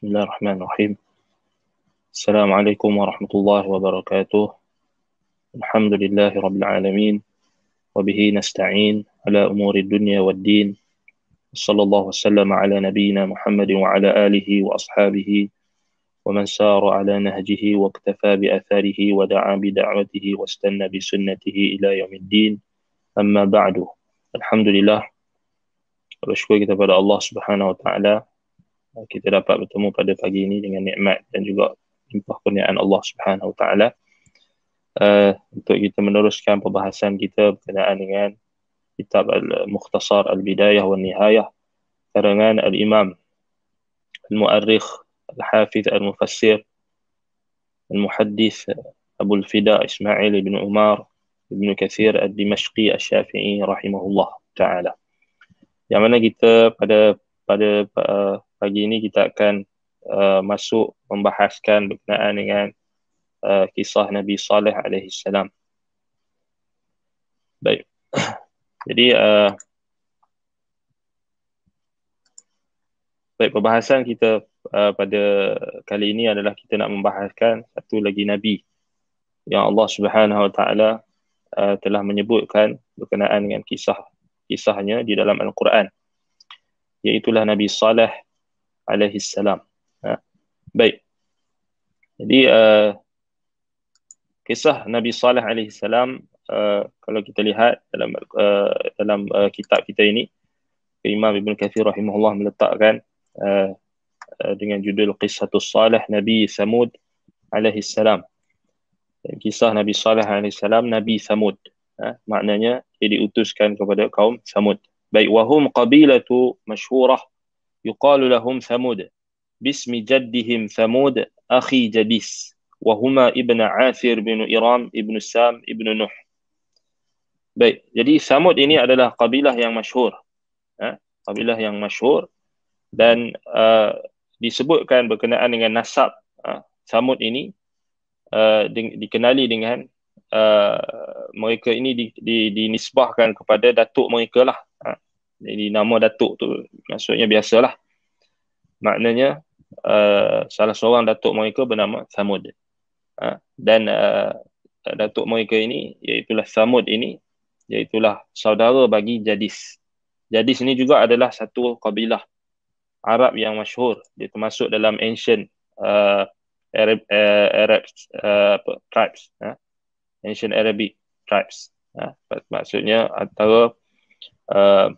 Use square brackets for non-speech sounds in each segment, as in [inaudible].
بسم الله الرحمن الرحيم السلام عليكم ورحمة الله وبركاته الحمد لله رب العالمين وبه نستعين على أمور الدنيا والدين صلى الله وسلم على نبينا محمد وعلى آله وأصحابه ومن سار على نهجه واكتفى بأثاره ودعا بدعوته واستنى بسنته إلى يوم الدين أما بعد الحمد لله وشكرا kita الله سبحانه وتعالى kita dapat bertemu pada pagi ini dengan nikmat dan juga limpah kurniaan Allah Subhanahu Wa Taala eh, untuk kita meneruskan pembahasan kita berkenaan dengan kitab Al-Mukhtasar Al-Bidayah wa Nihayah karangan Al-Imam Al-Mu'arrikh Al-Hafidh Al-Mufassir Al-Muhaddith Abu Al-Fida Ismail Ibn Umar Ibn Kathir Al-Dimashqi Al-Shafi'i Rahimahullah Ta'ala yang mana kita pada pada uh, pagi ini kita akan uh, masuk membahaskan berkenaan dengan uh, kisah Nabi Saleh alaihi salam. Baik. [coughs] Jadi uh, baik pembahasan kita uh, pada kali ini adalah kita nak membahaskan satu lagi nabi yang Allah Subhanahu Wa Taala uh, telah menyebutkan berkenaan dengan kisah kisahnya di dalam Al-Quran iaitulah Nabi Saleh alaihi salam. Ha. Baik. Jadi uh, kisah Nabi Saleh alaihi salam uh, kalau kita lihat dalam uh, dalam uh, kitab kita ini Imam Ibn Kathir rahimahullah meletakkan uh, uh, dengan judul Qisatus Saleh Nabi Samud alaihi salam. Kisah Nabi Saleh alaihi salam Nabi Samud. Ha. maknanya dia diutuskan kepada kaum Samud baik wahum qabilatu mashhurah yuqalu lahum thamud bismi jaddihim thamud akhi jadis wahuma ibn Asir bin iram ibn sam ibn nuh baik jadi thamud ini adalah kabilah yang masyhur ha? kabilah yang masyhur dan uh, disebutkan berkenaan dengan nasab ha? thamud ini uh, di- dikenali dengan uh, mereka ini di, di, dinisbahkan kepada datuk mereka lah. Ha. Jadi nama datuk tu maksudnya biasalah. Maknanya uh, salah seorang datuk mereka bernama Samud. Ha. Dan uh, datuk mereka ini iaitu Samud ini iaitu saudara bagi Jadis. Jadis ini juga adalah satu kabilah Arab yang masyhur. Dia termasuk dalam ancient uh, Arab, uh, Arab uh, apa, tribes. Ha ancient Arabic tribes. Ha, maksudnya antara uh,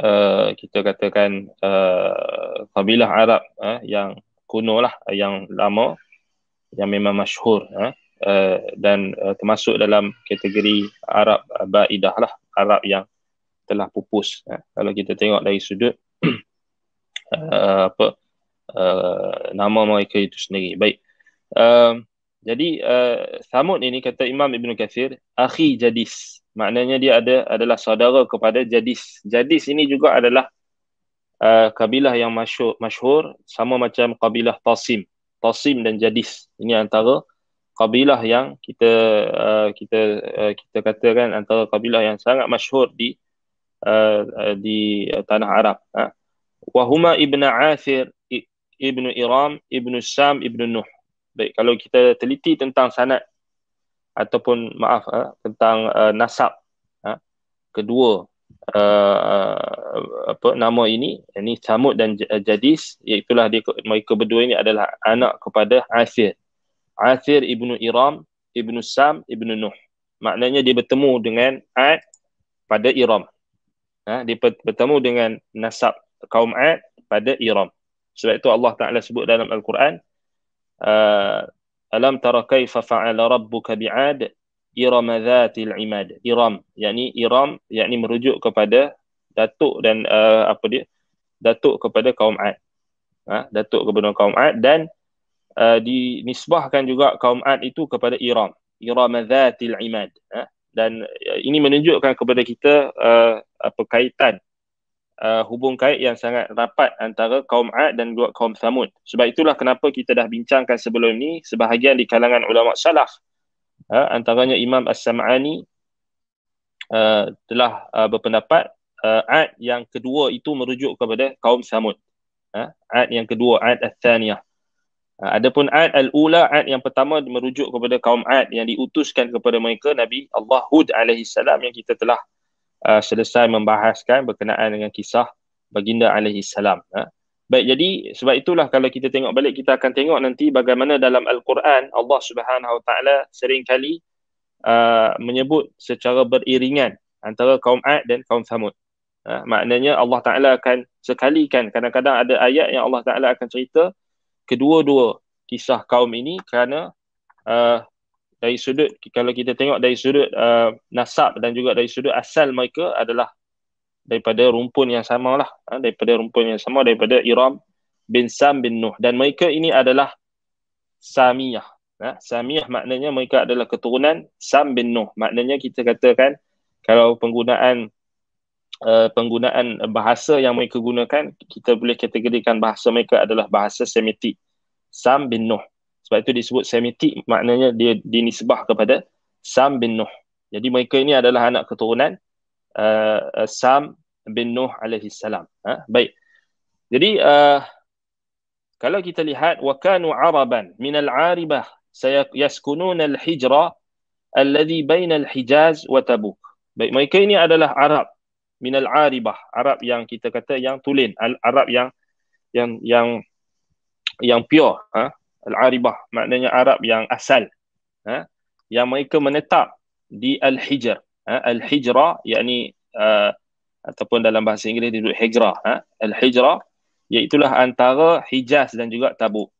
uh, kita katakan uh, kabilah Arab uh, yang kuno lah, yang lama, yang memang masyhur uh, uh, dan uh, termasuk dalam kategori Arab uh, Ba'idah lah, Arab yang telah pupus. Uh, kalau kita tengok dari sudut [coughs] uh, apa uh, nama mereka itu sendiri. Baik. uh, jadi uh, Samud ini kata Imam Ibn Qasir, akhi jadis. Maknanya dia ada adalah saudara kepada jadis. Jadis ini juga adalah uh, kabilah yang masyur, masyur sama macam kabilah Tasim. Tasim dan jadis. Ini antara kabilah yang kita uh, kita uh, kita katakan antara kabilah yang sangat masyhur di uh, uh, di tanah Arab. Ha? Wa huma ibnu Athir, ibnu Iram, ibnu Sam, ibnu Nuh baik kalau kita teliti tentang sanad ataupun maaf uh, tentang uh, nasab uh, kedua uh, apa nama ini ini Samud dan Jadis iaitu lah mereka berdua ini adalah anak kepada Asir Asir ibnu Iram ibnu Sam ibnu Nuh maknanya dia bertemu dengan Ad pada Iram ha, dia bertemu dengan nasab kaum Ad pada Iram sebab itu Allah Taala sebut dalam Al-Quran alam tara kaifa fa'ala rabbuka bi'ad iram dhatil imad iram yakni iram yakni merujuk kepada datuk dan uh, apa dia datuk kepada kaum ad ha? datuk kepada kaum ad dan uh, dinisbahkan juga kaum ad itu kepada iram iram dhatil imad ha? dan uh, ini menunjukkan kepada kita uh, apa kaitan uh, hubung kait yang sangat rapat antara kaum Ad dan juga kaum Samud. Sebab itulah kenapa kita dah bincangkan sebelum ini. sebahagian di kalangan ulama salaf ha, antaranya Imam As-Sam'ani uh, telah uh, berpendapat uh, Ad yang kedua itu merujuk kepada kaum Samud. Ha, uh, Ad yang kedua Ad Ats-Tsaniyah. Uh, adapun ayat al-Ula ayat yang pertama merujuk kepada kaum Ad yang diutuskan kepada mereka Nabi Allah Hud alaihi salam yang kita telah uh, selesai membahaskan berkenaan dengan kisah baginda alaihi salam ha? baik jadi sebab itulah kalau kita tengok balik kita akan tengok nanti bagaimana dalam al-Quran Allah Subhanahu wa taala seringkali uh, menyebut secara beriringan antara kaum Ad dan kaum Samud ya, ha? maknanya Allah taala akan sekalikan kadang-kadang ada ayat yang Allah taala akan cerita kedua-dua kisah kaum ini kerana uh, dari sudut kalau kita tengok dari sudut uh, nasab dan juga dari sudut asal mereka adalah daripada rumpun yang sama lah ha, daripada rumpun yang sama daripada Iram bin Sam bin Nuh dan mereka ini adalah Samiyah ha, Samiyah maknanya mereka adalah keturunan Sam bin Nuh maknanya kita katakan kalau penggunaan uh, penggunaan bahasa yang mereka gunakan kita boleh kategorikan bahasa mereka adalah bahasa Semitik Sam bin Nuh sebab itu disebut Semitik maknanya dia dinisbah kepada Sam bin Nuh. Jadi mereka ini adalah anak keturunan uh, Sam bin Nuh alaihi salam. Ha? Baik. Jadi uh, kalau kita lihat wa araban min al-aribah sayaskunun al-hijra alladhi baina al-Hijaz wa Tabuk. Baik, mereka ini adalah Arab min al-aribah, Arab yang kita kata yang tulen, Arab yang yang yang yang pure, ha? Al-Aribah maknanya Arab yang asal ha? yang mereka menetap di Al-Hijr ha? al hijrah yakni uh, ataupun dalam bahasa Inggeris disebut Hijra ha? Al-Hijra iaitulah antara Hijaz dan juga Tabuk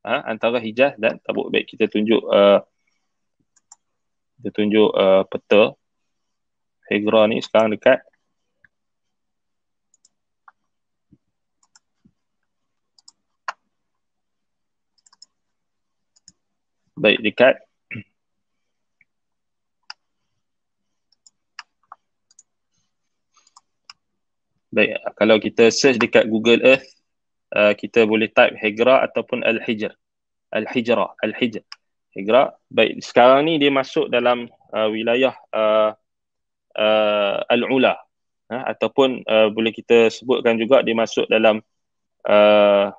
ha? antara Hijaz dan Tabuk baik kita tunjuk uh, kita tunjuk uh, peta Hijrah ni sekarang dekat baik dekat baik kalau kita search dekat Google Earth uh, kita boleh type Hijra ataupun Al-Hijr Al-Hijra Al-Hijr Hijra baik sekarang ni dia masuk dalam uh, wilayah uh, uh, Al-Ula Ha, ataupun uh, boleh kita sebutkan juga dia masuk dalam uh,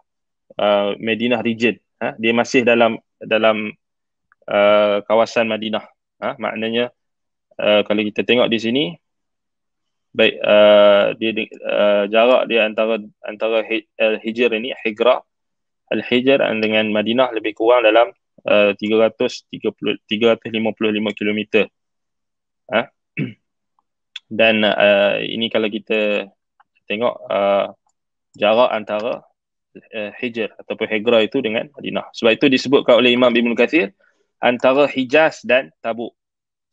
uh, Medina region ha, dia masih dalam dalam uh, kawasan Madinah. Ha? Maknanya uh, kalau kita tengok di sini baik uh, dia uh, jarak dia antara antara uh, Hijr ini Hijra Al-Hijr dengan Madinah lebih kurang dalam uh, 330 355 km. Ha? [clears throat] Dan uh, ini kalau kita tengok uh, jarak antara uh, Hijr ataupun Hijra itu dengan Madinah. Sebab itu disebutkan oleh Imam Ibn Kathir, antara Hijaz dan Tabuk.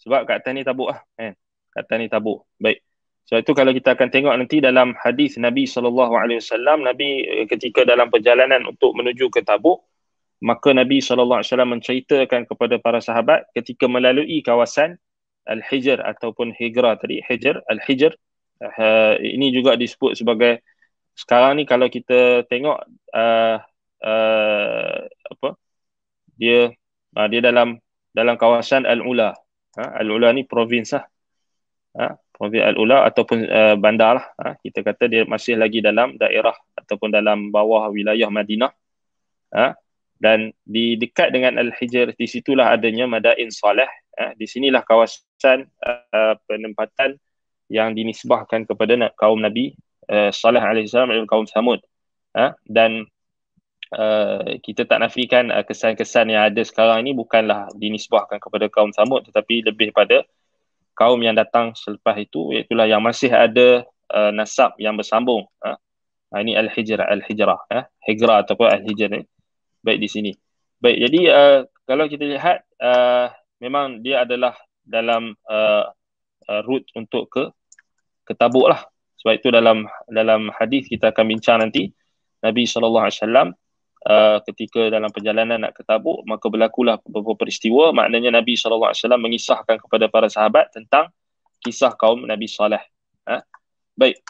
Sebab kat atas ni Tabuk lah. Kan? Kat atas ni Tabuk. Baik. Sebab itu kalau kita akan tengok nanti dalam hadis Nabi SAW, Nabi eh, ketika dalam perjalanan untuk menuju ke Tabuk, maka Nabi SAW menceritakan kepada para sahabat ketika melalui kawasan Al-Hijr ataupun Hijra tadi, Hijr, Al-Hijr, uh, ini juga disebut sebagai sekarang ni kalau kita tengok uh, uh, apa dia uh, dia dalam dalam kawasan Al-Ula. Ha, Al-Ula ni provins lah. Ha, provins Al-Ula ataupun uh, bandar lah. Ha, kita kata dia masih lagi dalam daerah ataupun dalam bawah wilayah Madinah. Ha, dan di dekat dengan Al-Hijr, di situlah adanya Madain Saleh. Ha, di sinilah kawasan uh, penempatan yang dinisbahkan kepada kaum Nabi uh, Saleh AS dan kaum Samud. Ha, dan uh, kita tak nafikan uh, kesan-kesan yang ada sekarang ini bukanlah dinisbahkan kepada kaum samud tetapi lebih pada kaum yang datang selepas itu iaitulah yang masih ada uh, nasab yang bersambung uh. ini al-hijrah al-hijrah ya eh? hijrah ataupun al-hijrah ni baik di sini baik jadi uh, kalau kita lihat uh, memang dia adalah dalam uh, uh, route untuk ke ke tabuk lah sebab itu dalam dalam hadis kita akan bincang nanti Nabi saw. Uh, ketika dalam perjalanan nak ke Tabuk maka berlakulah beberapa peristiwa maknanya Nabi SAW mengisahkan kepada para sahabat tentang kisah kaum Nabi Saleh. Ha? Baik.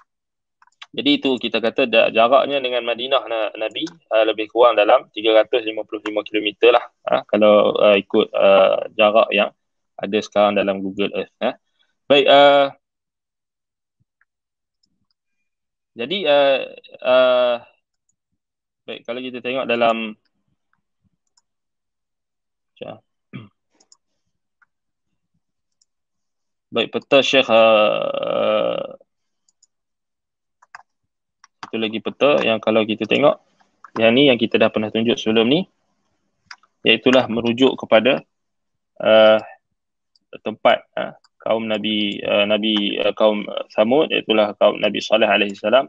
Jadi itu kita kata jaraknya dengan Madinah Nabi uh, lebih kurang dalam 355 km lah uh, kalau uh, ikut uh, jarak yang ada sekarang dalam Google Earth. Uh. Baik. Uh, jadi uh, uh, Baik, kalau kita tengok dalam Baik, peta Syekh uh, Itu lagi peta yang kalau kita tengok Yang ni yang kita dah pernah tunjuk sebelum ni Iaitulah merujuk kepada uh, Tempat uh, kaum Nabi uh, Nabi uh, kaum Samud Iaitulah kaum Nabi Saleh alaihissalam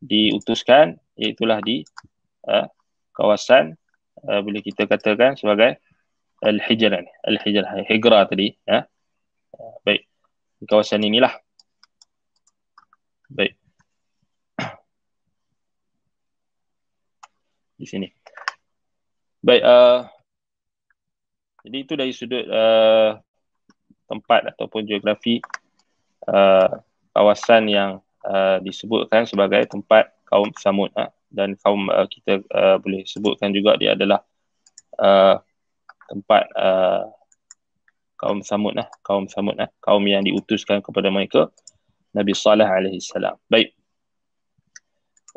Diutuskan Iaitulah di uh, kawasan uh, boleh kita katakan sebagai al-hijrah ni al-hijrah hijra tadi ya uh, baik di kawasan inilah baik [coughs] di sini baik uh, jadi itu dari sudut uh, tempat ataupun geografi uh, kawasan yang uh, disebutkan sebagai tempat kaum samud uh dan kaum uh, kita uh, boleh sebutkan juga dia adalah uh, tempat uh, kaum Samud lah, kaum Samud lah, kaum yang diutuskan kepada mereka Nabi Saleh alaihi salam. Baik.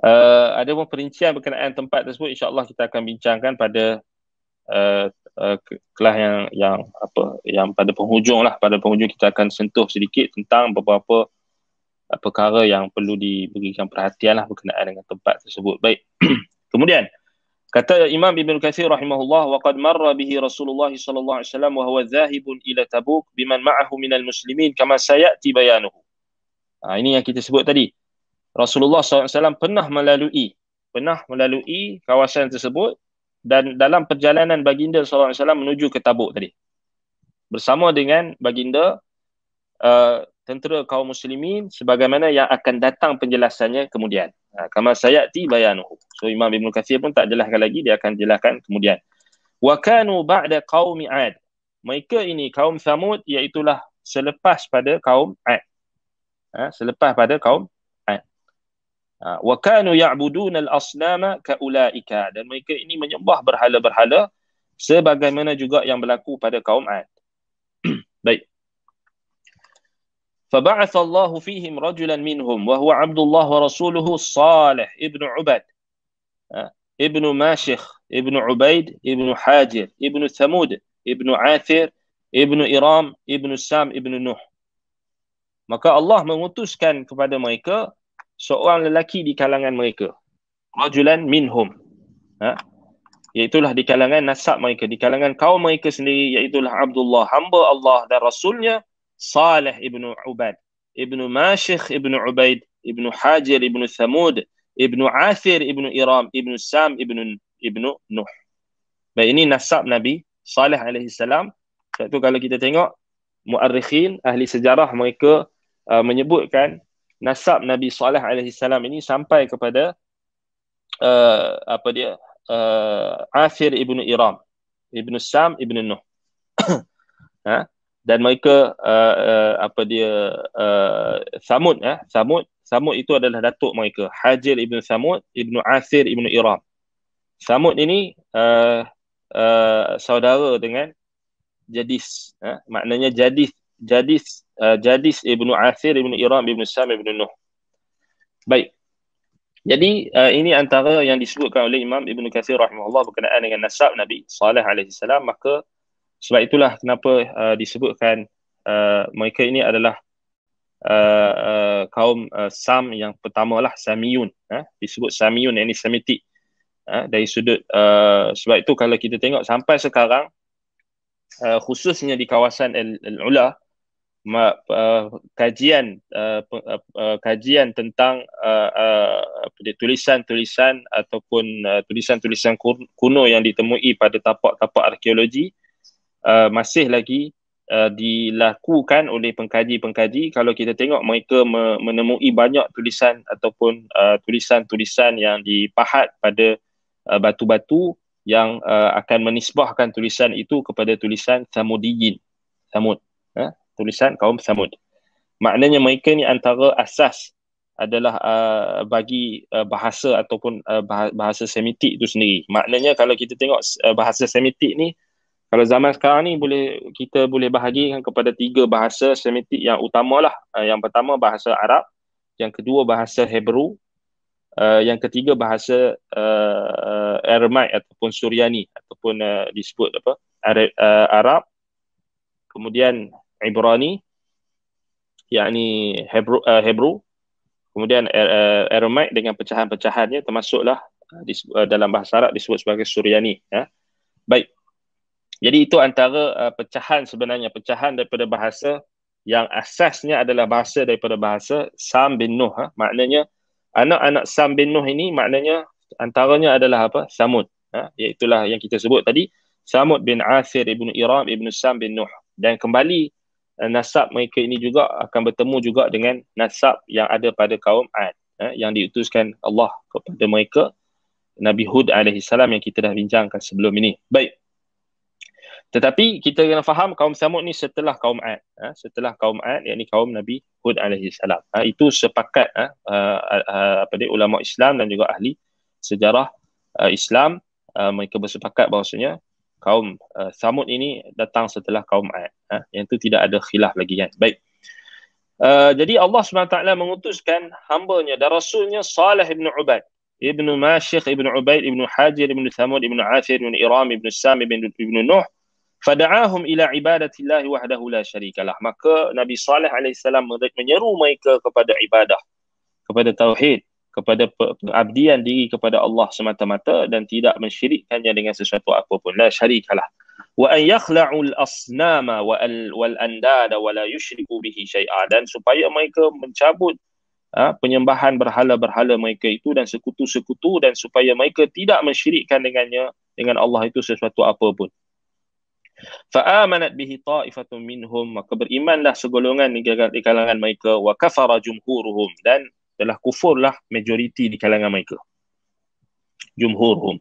Uh, ada pun perincian berkenaan tempat tersebut insya-Allah kita akan bincangkan pada uh, uh, kelas yang yang apa yang pada penghujung lah pada penghujung kita akan sentuh sedikit tentang beberapa Eh, perkara yang perlu diberikan perhatian lah berkenaan dengan tempat tersebut. Baik. [clears throat] Kemudian kata Imam Ibn Kathir rahimahullah wa qad marra bihi Rasulullah sallallahu alaihi wasallam wa huwa zahibun ila Tabuk biman ma'ahu minal muslimin kama sayati bayanuhu. Ha, ini yang kita sebut tadi. Rasulullah SAW pernah melalui pernah melalui kawasan tersebut dan dalam perjalanan baginda SAW menuju ke Tabuk tadi. Bersama dengan baginda uh, tentera kaum muslimin sebagaimana yang akan datang penjelasannya kemudian. Ha, kama sayati bayanuhu. So Imam Ibn Kathir pun tak jelaskan lagi, dia akan jelaskan kemudian. Wa kanu ba'da qaumi 'ad. Mereka ini kaum Samud iaitu selepas pada kaum 'Ad. Ha, selepas pada kaum 'Ad. Ha, wa kanu ya'buduna al-asnama ka'ulaika dan mereka ini menyembah berhala-berhala sebagaimana juga yang berlaku pada kaum 'Ad. [clears throat] Baik. فبعث الله فيهم رجلا منهم وهو عبد الله ورسوله صالح ابن عبد ابن ماشخ ابن عبيد ابن حاجر ابن ثمود ابن عاثر ابن إرام ابن سام ابن نوح maka Allah mengutuskan kepada mereka seorang lelaki di kalangan mereka rajulan minhum ha? iaitulah di kalangan nasab mereka di kalangan kaum mereka sendiri iaitulah Abdullah hamba Allah dan rasulnya صالح ابن عباد ابن ماشخ ابن عبيد ابن حاجر ابن ثمود ابن عاثر ابن إرام ابن سام ابن ابن نوح بيني نسب نبي صالح عليه السلام Itu kalau kita tengok muarikhin ahli sejarah mereka uh, menyebutkan nasab Nabi Salih alaihi salam ini sampai kepada uh, apa dia uh, Afir ibnu Iram ibnu Sam ibnu Nuh [coughs] ha? dan mereka uh, uh, apa dia uh, Samud eh Samud Samud itu adalah datuk mereka Hajir ibn Samud ibn Asir ibn Iram Samud ini uh, uh, saudara dengan Jadis eh? maknanya Jadis Jadis uh, Jadis ibn Asir ibn Iram ibn Sam ibn Nuh Baik jadi uh, ini antara yang disebutkan oleh Imam Ibn Kathir rahimahullah berkenaan dengan nasab Nabi Saleh alaihi salam maka sebab itulah kenapa uh, disebutkan uh, mereka ini adalah uh, uh, kaum uh, Sam yang pertama lah Samiun eh? Ha? disebut Samiun yang ini Semitik eh? dari sudut uh, sebab itu kalau kita tengok sampai sekarang uh, khususnya di kawasan Al-Ula uh, kajian uh, uh, uh, kajian tentang uh, uh, tulisan-tulisan ataupun uh, tulisan-tulisan kuno yang ditemui pada tapak-tapak arkeologi uh, masih lagi uh, dilakukan oleh pengkaji-pengkaji kalau kita tengok mereka me- menemui banyak tulisan ataupun uh, tulisan-tulisan yang dipahat pada uh, batu-batu yang uh, akan menisbahkan tulisan itu kepada tulisan Samudiyin Samud eh? tulisan kaum Samud maknanya mereka ni antara asas adalah uh, bagi uh, bahasa ataupun uh, bahasa semitik itu sendiri maknanya kalau kita tengok uh, bahasa semitik ni kalau zaman sekarang ni boleh kita boleh bahagikan kepada tiga bahasa semitik yang utamalah ah, yang pertama bahasa Arab yang kedua bahasa Hebrew uh, yang ketiga bahasa uh, ah, Aramaik ataupun Suryani ataupun uh, disebut apa Arab, uh, Arab kemudian Ibrani yakni Hebrew, uh, Hebrew kemudian uh, Aramaik dengan pecahan-pecahannya termasuklah uh, dalam bahasa Arab disebut sebagai Suryani ya baik jadi itu antara uh, pecahan sebenarnya pecahan daripada bahasa yang asasnya adalah bahasa daripada bahasa Sam bin Nuh. Ha? Maknanya anak-anak Sam bin Nuh ini maknanya antaranya adalah apa? Samud. Ha? Iaitulah yang kita sebut tadi. Samud bin Asir ibn Iram ibn Sam bin Nuh. Dan kembali uh, nasab mereka ini juga akan bertemu juga dengan nasab yang ada pada kaum Ad. Ha? Yang diutuskan Allah kepada mereka. Nabi Hud a.s yang kita dah bincangkan sebelum ini. Baik. Tetapi kita kena faham kaum Samud ni setelah kaum Ad, eh, setelah kaum Ad yakni kaum Nabi Hud alaihi salam. Eh, itu sepakat eh, uh, uh, apa dia ulama Islam dan juga ahli sejarah uh, Islam uh, mereka bersepakat bahawasanya kaum uh, Samud ini datang setelah kaum Ad. Eh, yang itu tidak ada khilaf lagi kan. Baik. Uh, jadi Allah SWT mengutuskan hambaNya nya dan rasulnya Salih ibn Ubaid ibn Mashiq, ibn Ubaid, ibn Hajir, ibn Thamud, ibn Athir, ibn Iram, ibn Sam, ibn Ibnu Nuh fada'ahum ila ibadatillahi wahdahu la syarikalah maka nabi saleh alaihi salam menyeru mereka kepada ibadah kepada tauhid kepada abdian diri kepada Allah semata-mata dan tidak mensyirikkannya dengan sesuatu apapun la syarikalah wa an yakhlaul asnama wal wal andada wa la yushriku bihi syai'a dan supaya mereka mencabut ha, penyembahan berhala-berhala mereka itu dan sekutu-sekutu dan supaya mereka tidak mensyirikkan dengannya dengan Allah itu sesuatu apapun pun Fa'amanat به taifatum minhum maka berimanlah segolongan di kalangan mereka wa kafara jumhuruhum dan telah kufurlah majoriti di kalangan mereka jumhurhum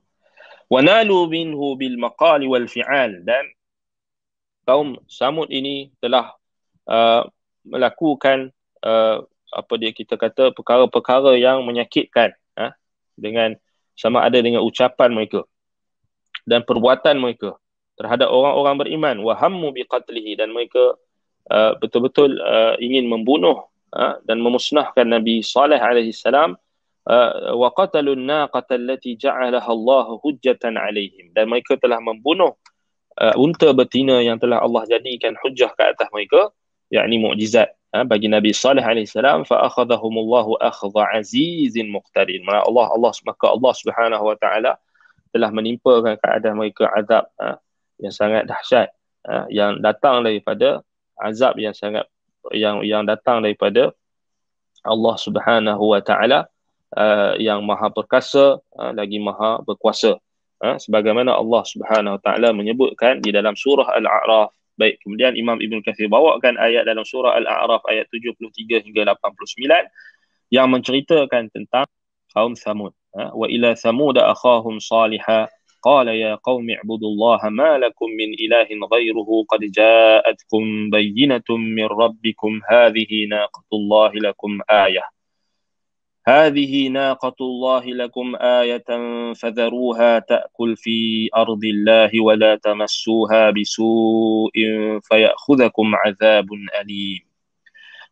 wa nalu minhu bil maqali wal fi'al dan kaum Samud ini telah uh, melakukan uh, apa dia kita kata perkara-perkara yang menyakitkan ha? dengan sama ada dengan ucapan mereka dan perbuatan mereka terhadap orang-orang beriman wahammu biqatlihi dan mereka uh, betul-betul uh, ingin membunuh uh, dan memusnahkan Nabi Saleh alaihi salam uh, wa qatalu an-naqata allati ja'alaha Allah hujjatan alaihim dan mereka telah membunuh uh, unta betina yang telah Allah jadikan hujah ke atas mereka yakni mukjizat uh, bagi Nabi Saleh alaihi salam fa akhadhahum Allah akhdha azizin muqtarin maka Allah Allah Allah Subhanahu wa taala telah menimpakan keadaan mereka azab uh, yang sangat dahsyat uh, yang datang daripada azab yang sangat yang yang datang daripada Allah Subhanahu Wa Taala ha, yang maha perkasa uh, lagi maha berkuasa uh, sebagaimana Allah Subhanahu Wa Taala menyebutkan di dalam surah Al-A'raf baik kemudian Imam Ibn Kathir bawakan ayat dalam surah Al-A'raf ayat 73 hingga 89 yang menceritakan tentang kaum Samud uh, wa ila Samud akhahum salihah قال يا قوم اعبدوا الله ما لكم من إله غيره قد جاءتكم بينة من ربكم هذه ناقة الله لكم آية هذه ناقة الله لكم آية فذروها تأكل في أرض الله ولا تمسوها بسوء فيأخذكم عذاب أليم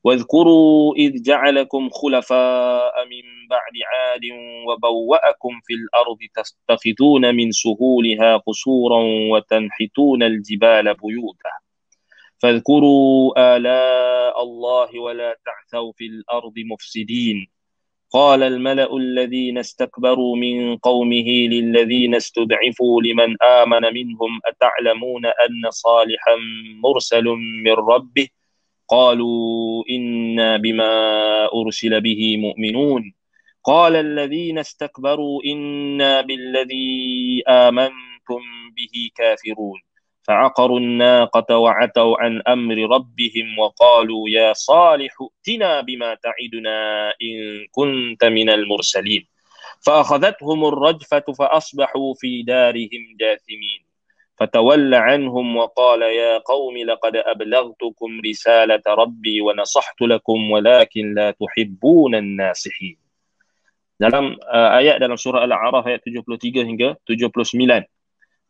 واذكروا إذ جعلكم خلفاء من بعد عاد وبوأكم في الأرض تستخدون من سهولها قصورا وتنحتون الجبال بيوتا فاذكروا آلاء الله ولا تعثوا في الأرض مفسدين قال الملأ الذين استكبروا من قومه للذين استضعفوا لمن آمن منهم أتعلمون أن صالحا مرسل من ربه ؟ قالوا إنا بما أرسل به مؤمنون قال الذين استكبروا إنا بالذي آمنتم به كافرون فعقروا الناقة وعتوا عن أمر ربهم وقالوا يا صالح ائتنا بما تعدنا إن كنت من المرسلين فأخذتهم الرجفة فأصبحوا في دارهم جاثمين فتولى عنهم وقال يا قوم لقد أبلغتكم رسالة ربي ونصحت لكم ولكن لا تحبون الناصحين dalam uh, ayat dalam surah Al-A'raf ayat 73 hingga 79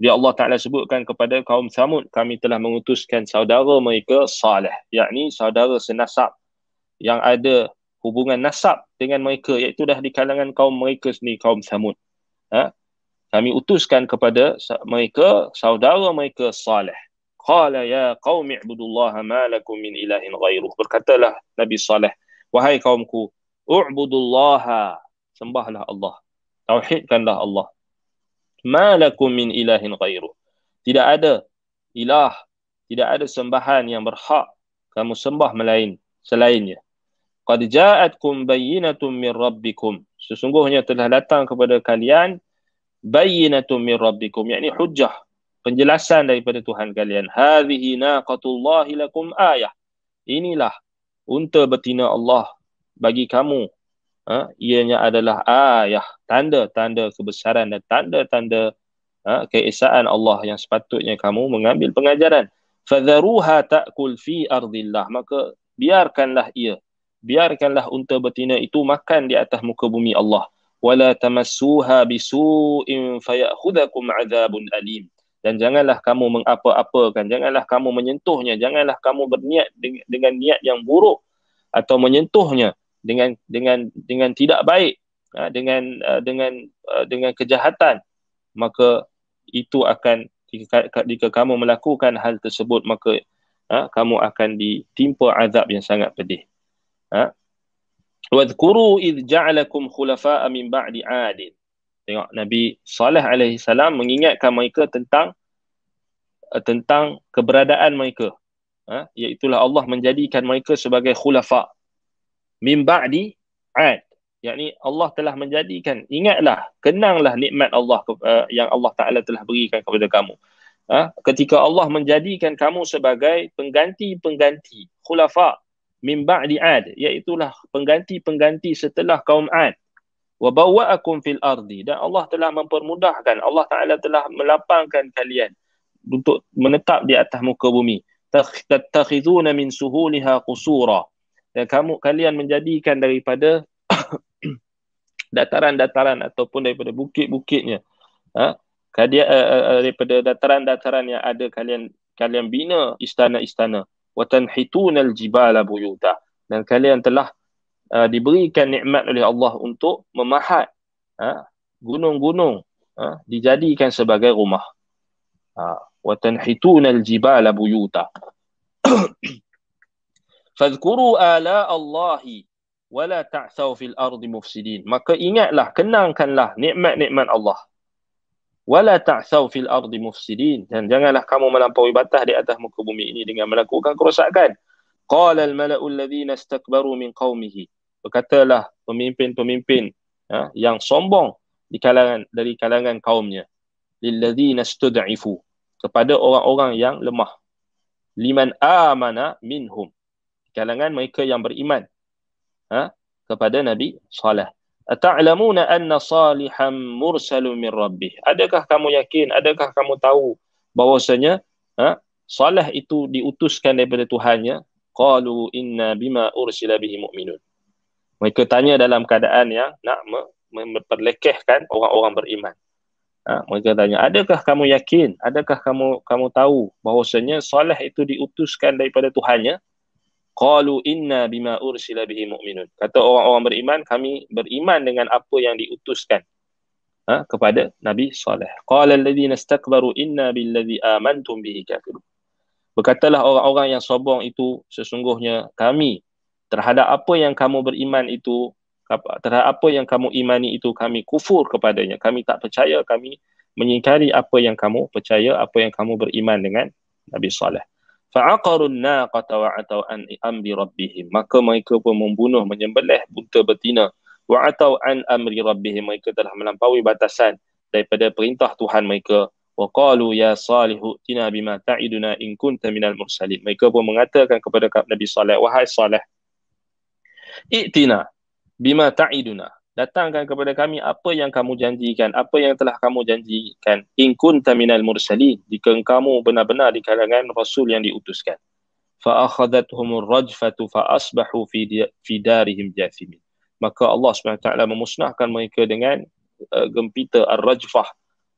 dia Allah Ta'ala sebutkan kepada kaum Samud kami telah mengutuskan saudara mereka salih yakni saudara senasab yang ada hubungan nasab dengan mereka iaitu dah di kalangan kaum mereka sendiri kaum Samud ha? kami utuskan kepada mereka saudara mereka Saleh. Qala ya qaumi ibudullaha ma lakum min ilahin ghairuh. Berkatalah Nabi Saleh, wahai kaumku, u'budullaha, sembahlah Allah. Tauhidkanlah Allah. Ma lakum min ilahin ghairuh. Tidak ada ilah, tidak ada sembahan yang berhak kamu sembah melain selainnya. Qad ja'atkum bayyinatun min rabbikum. Sesungguhnya telah datang kepada kalian bayyinatun min rabbikum yakni hujjah penjelasan daripada Tuhan kalian hadhihi naqatullahi lakum ayah inilah unta betina Allah bagi kamu ha? ianya adalah ayah tanda-tanda kebesaran dan tanda-tanda ha? keesaan Allah yang sepatutnya kamu mengambil pengajaran fadharuha ta'kul fi ardillah maka biarkanlah ia biarkanlah unta betina itu makan di atas muka bumi Allah ولا تمسوها بسوء فيأخذكم عذاب أليم dan janganlah kamu mengapa-apakan janganlah kamu menyentuhnya janganlah kamu berniat dengan, niat yang buruk atau menyentuhnya dengan dengan dengan tidak baik ha, dengan ha, dengan ha, dengan kejahatan maka itu akan jika, jika kamu melakukan hal tersebut maka kamu akan ditimpa azab yang sangat pedih Wadkuru idh ja'alakum khulafa'a min ba'di adin. Tengok Nabi Salih alaihi salam mengingatkan mereka tentang uh, tentang keberadaan mereka. Ha? Iaitulah Allah menjadikan mereka sebagai khulafa min ba'di ad. Yakni Allah telah menjadikan, ingatlah, kenanglah nikmat Allah uh, yang Allah Taala telah berikan kepada kamu. Ha? Ketika Allah menjadikan kamu sebagai pengganti-pengganti khulafa min ba'di ad iaitulah pengganti-pengganti setelah kaum ad wa bawwa'akum fil ardi dan Allah telah mempermudahkan Allah Taala telah melapangkan kalian untuk menetap di atas muka bumi tattakhizuna min suhuliha qusura dan kamu kalian menjadikan daripada [coughs] dataran-dataran ataupun daripada bukit-bukitnya ha kalian, uh, eh, uh, eh, eh, daripada dataran-dataran yang ada kalian kalian bina istana-istana وتنحتون الجبال بيوتا dan kalian telah uh, diberikan nikmat oleh Allah untuk memahat ha, gunung-gunung ha, dijadikan sebagai rumah ha, وتنحتون الجبال بيوتا فاذكروا آلاء الله ولا تعثوا في الأرض مفسدين maka ingatlah kenangkanlah nikmat-nikmat Allah wala ta'thau fil ardi mufsidin dan janganlah kamu melampaui batas di atas muka bumi ini dengan melakukan kerosakan qala al mala'u alladhina istakbaru min qaumihi berkatalah pemimpin-pemimpin ya, yang sombong di kalangan dari kalangan kaumnya lilladhina istud'ifu kepada orang-orang yang lemah liman amana minhum di kalangan mereka yang beriman ha, kepada nabi sallallahu ta'lamuna anna salihan mursalu min rabbih adakah kamu yakin adakah kamu tahu bahwasanya ha, salah itu diutuskan daripada Tuhannya qalu inna bima ursila bihi mu'minun mereka tanya dalam keadaan yang nak memperlekehkan orang-orang beriman ha, mereka tanya adakah kamu yakin adakah kamu kamu tahu bahwasanya salah itu diutuskan daripada Tuhannya qalu inna bima ursila bihi mu'minun kata orang-orang beriman kami beriman dengan apa yang diutuskan ha, kepada nabi saleh qala alladhina istakbaru inna billadhi amantum bihi kafirun berkatalah orang-orang yang sombong itu sesungguhnya kami terhadap apa yang kamu beriman itu terhadap apa yang kamu imani itu kami kufur kepadanya kami tak percaya kami menyingkari apa yang kamu percaya apa yang kamu beriman dengan nabi saleh فَعَقَرُ النَّاقَةَ وَعَتَوْا an أَمْرِ Rabbihim Maka mereka pun membunuh, menyembelih unta betina. وَعَتَوْا an amri Rabbihim Mereka telah melampaui batasan daripada perintah Tuhan mereka. وَقَالُوا ya salihu تِنَا bima ta'iduna إِنْ كُنْتَ مِنَ الْمُرْسَلِينَ Mereka pun mengatakan kepada Nabi Saleh, Wahai salih, i'tina bima ta'iduna datangkan kepada kami apa yang kamu janjikan, apa yang telah kamu janjikan. In kunta minal mursalin, jika kamu benar-benar di kalangan rasul yang diutuskan. Fa akhadhatuhumur rajfatu fa asbahu fi fi darihim jathimin. Maka Allah SWT memusnahkan mereka dengan uh, gempita ar-rajfah,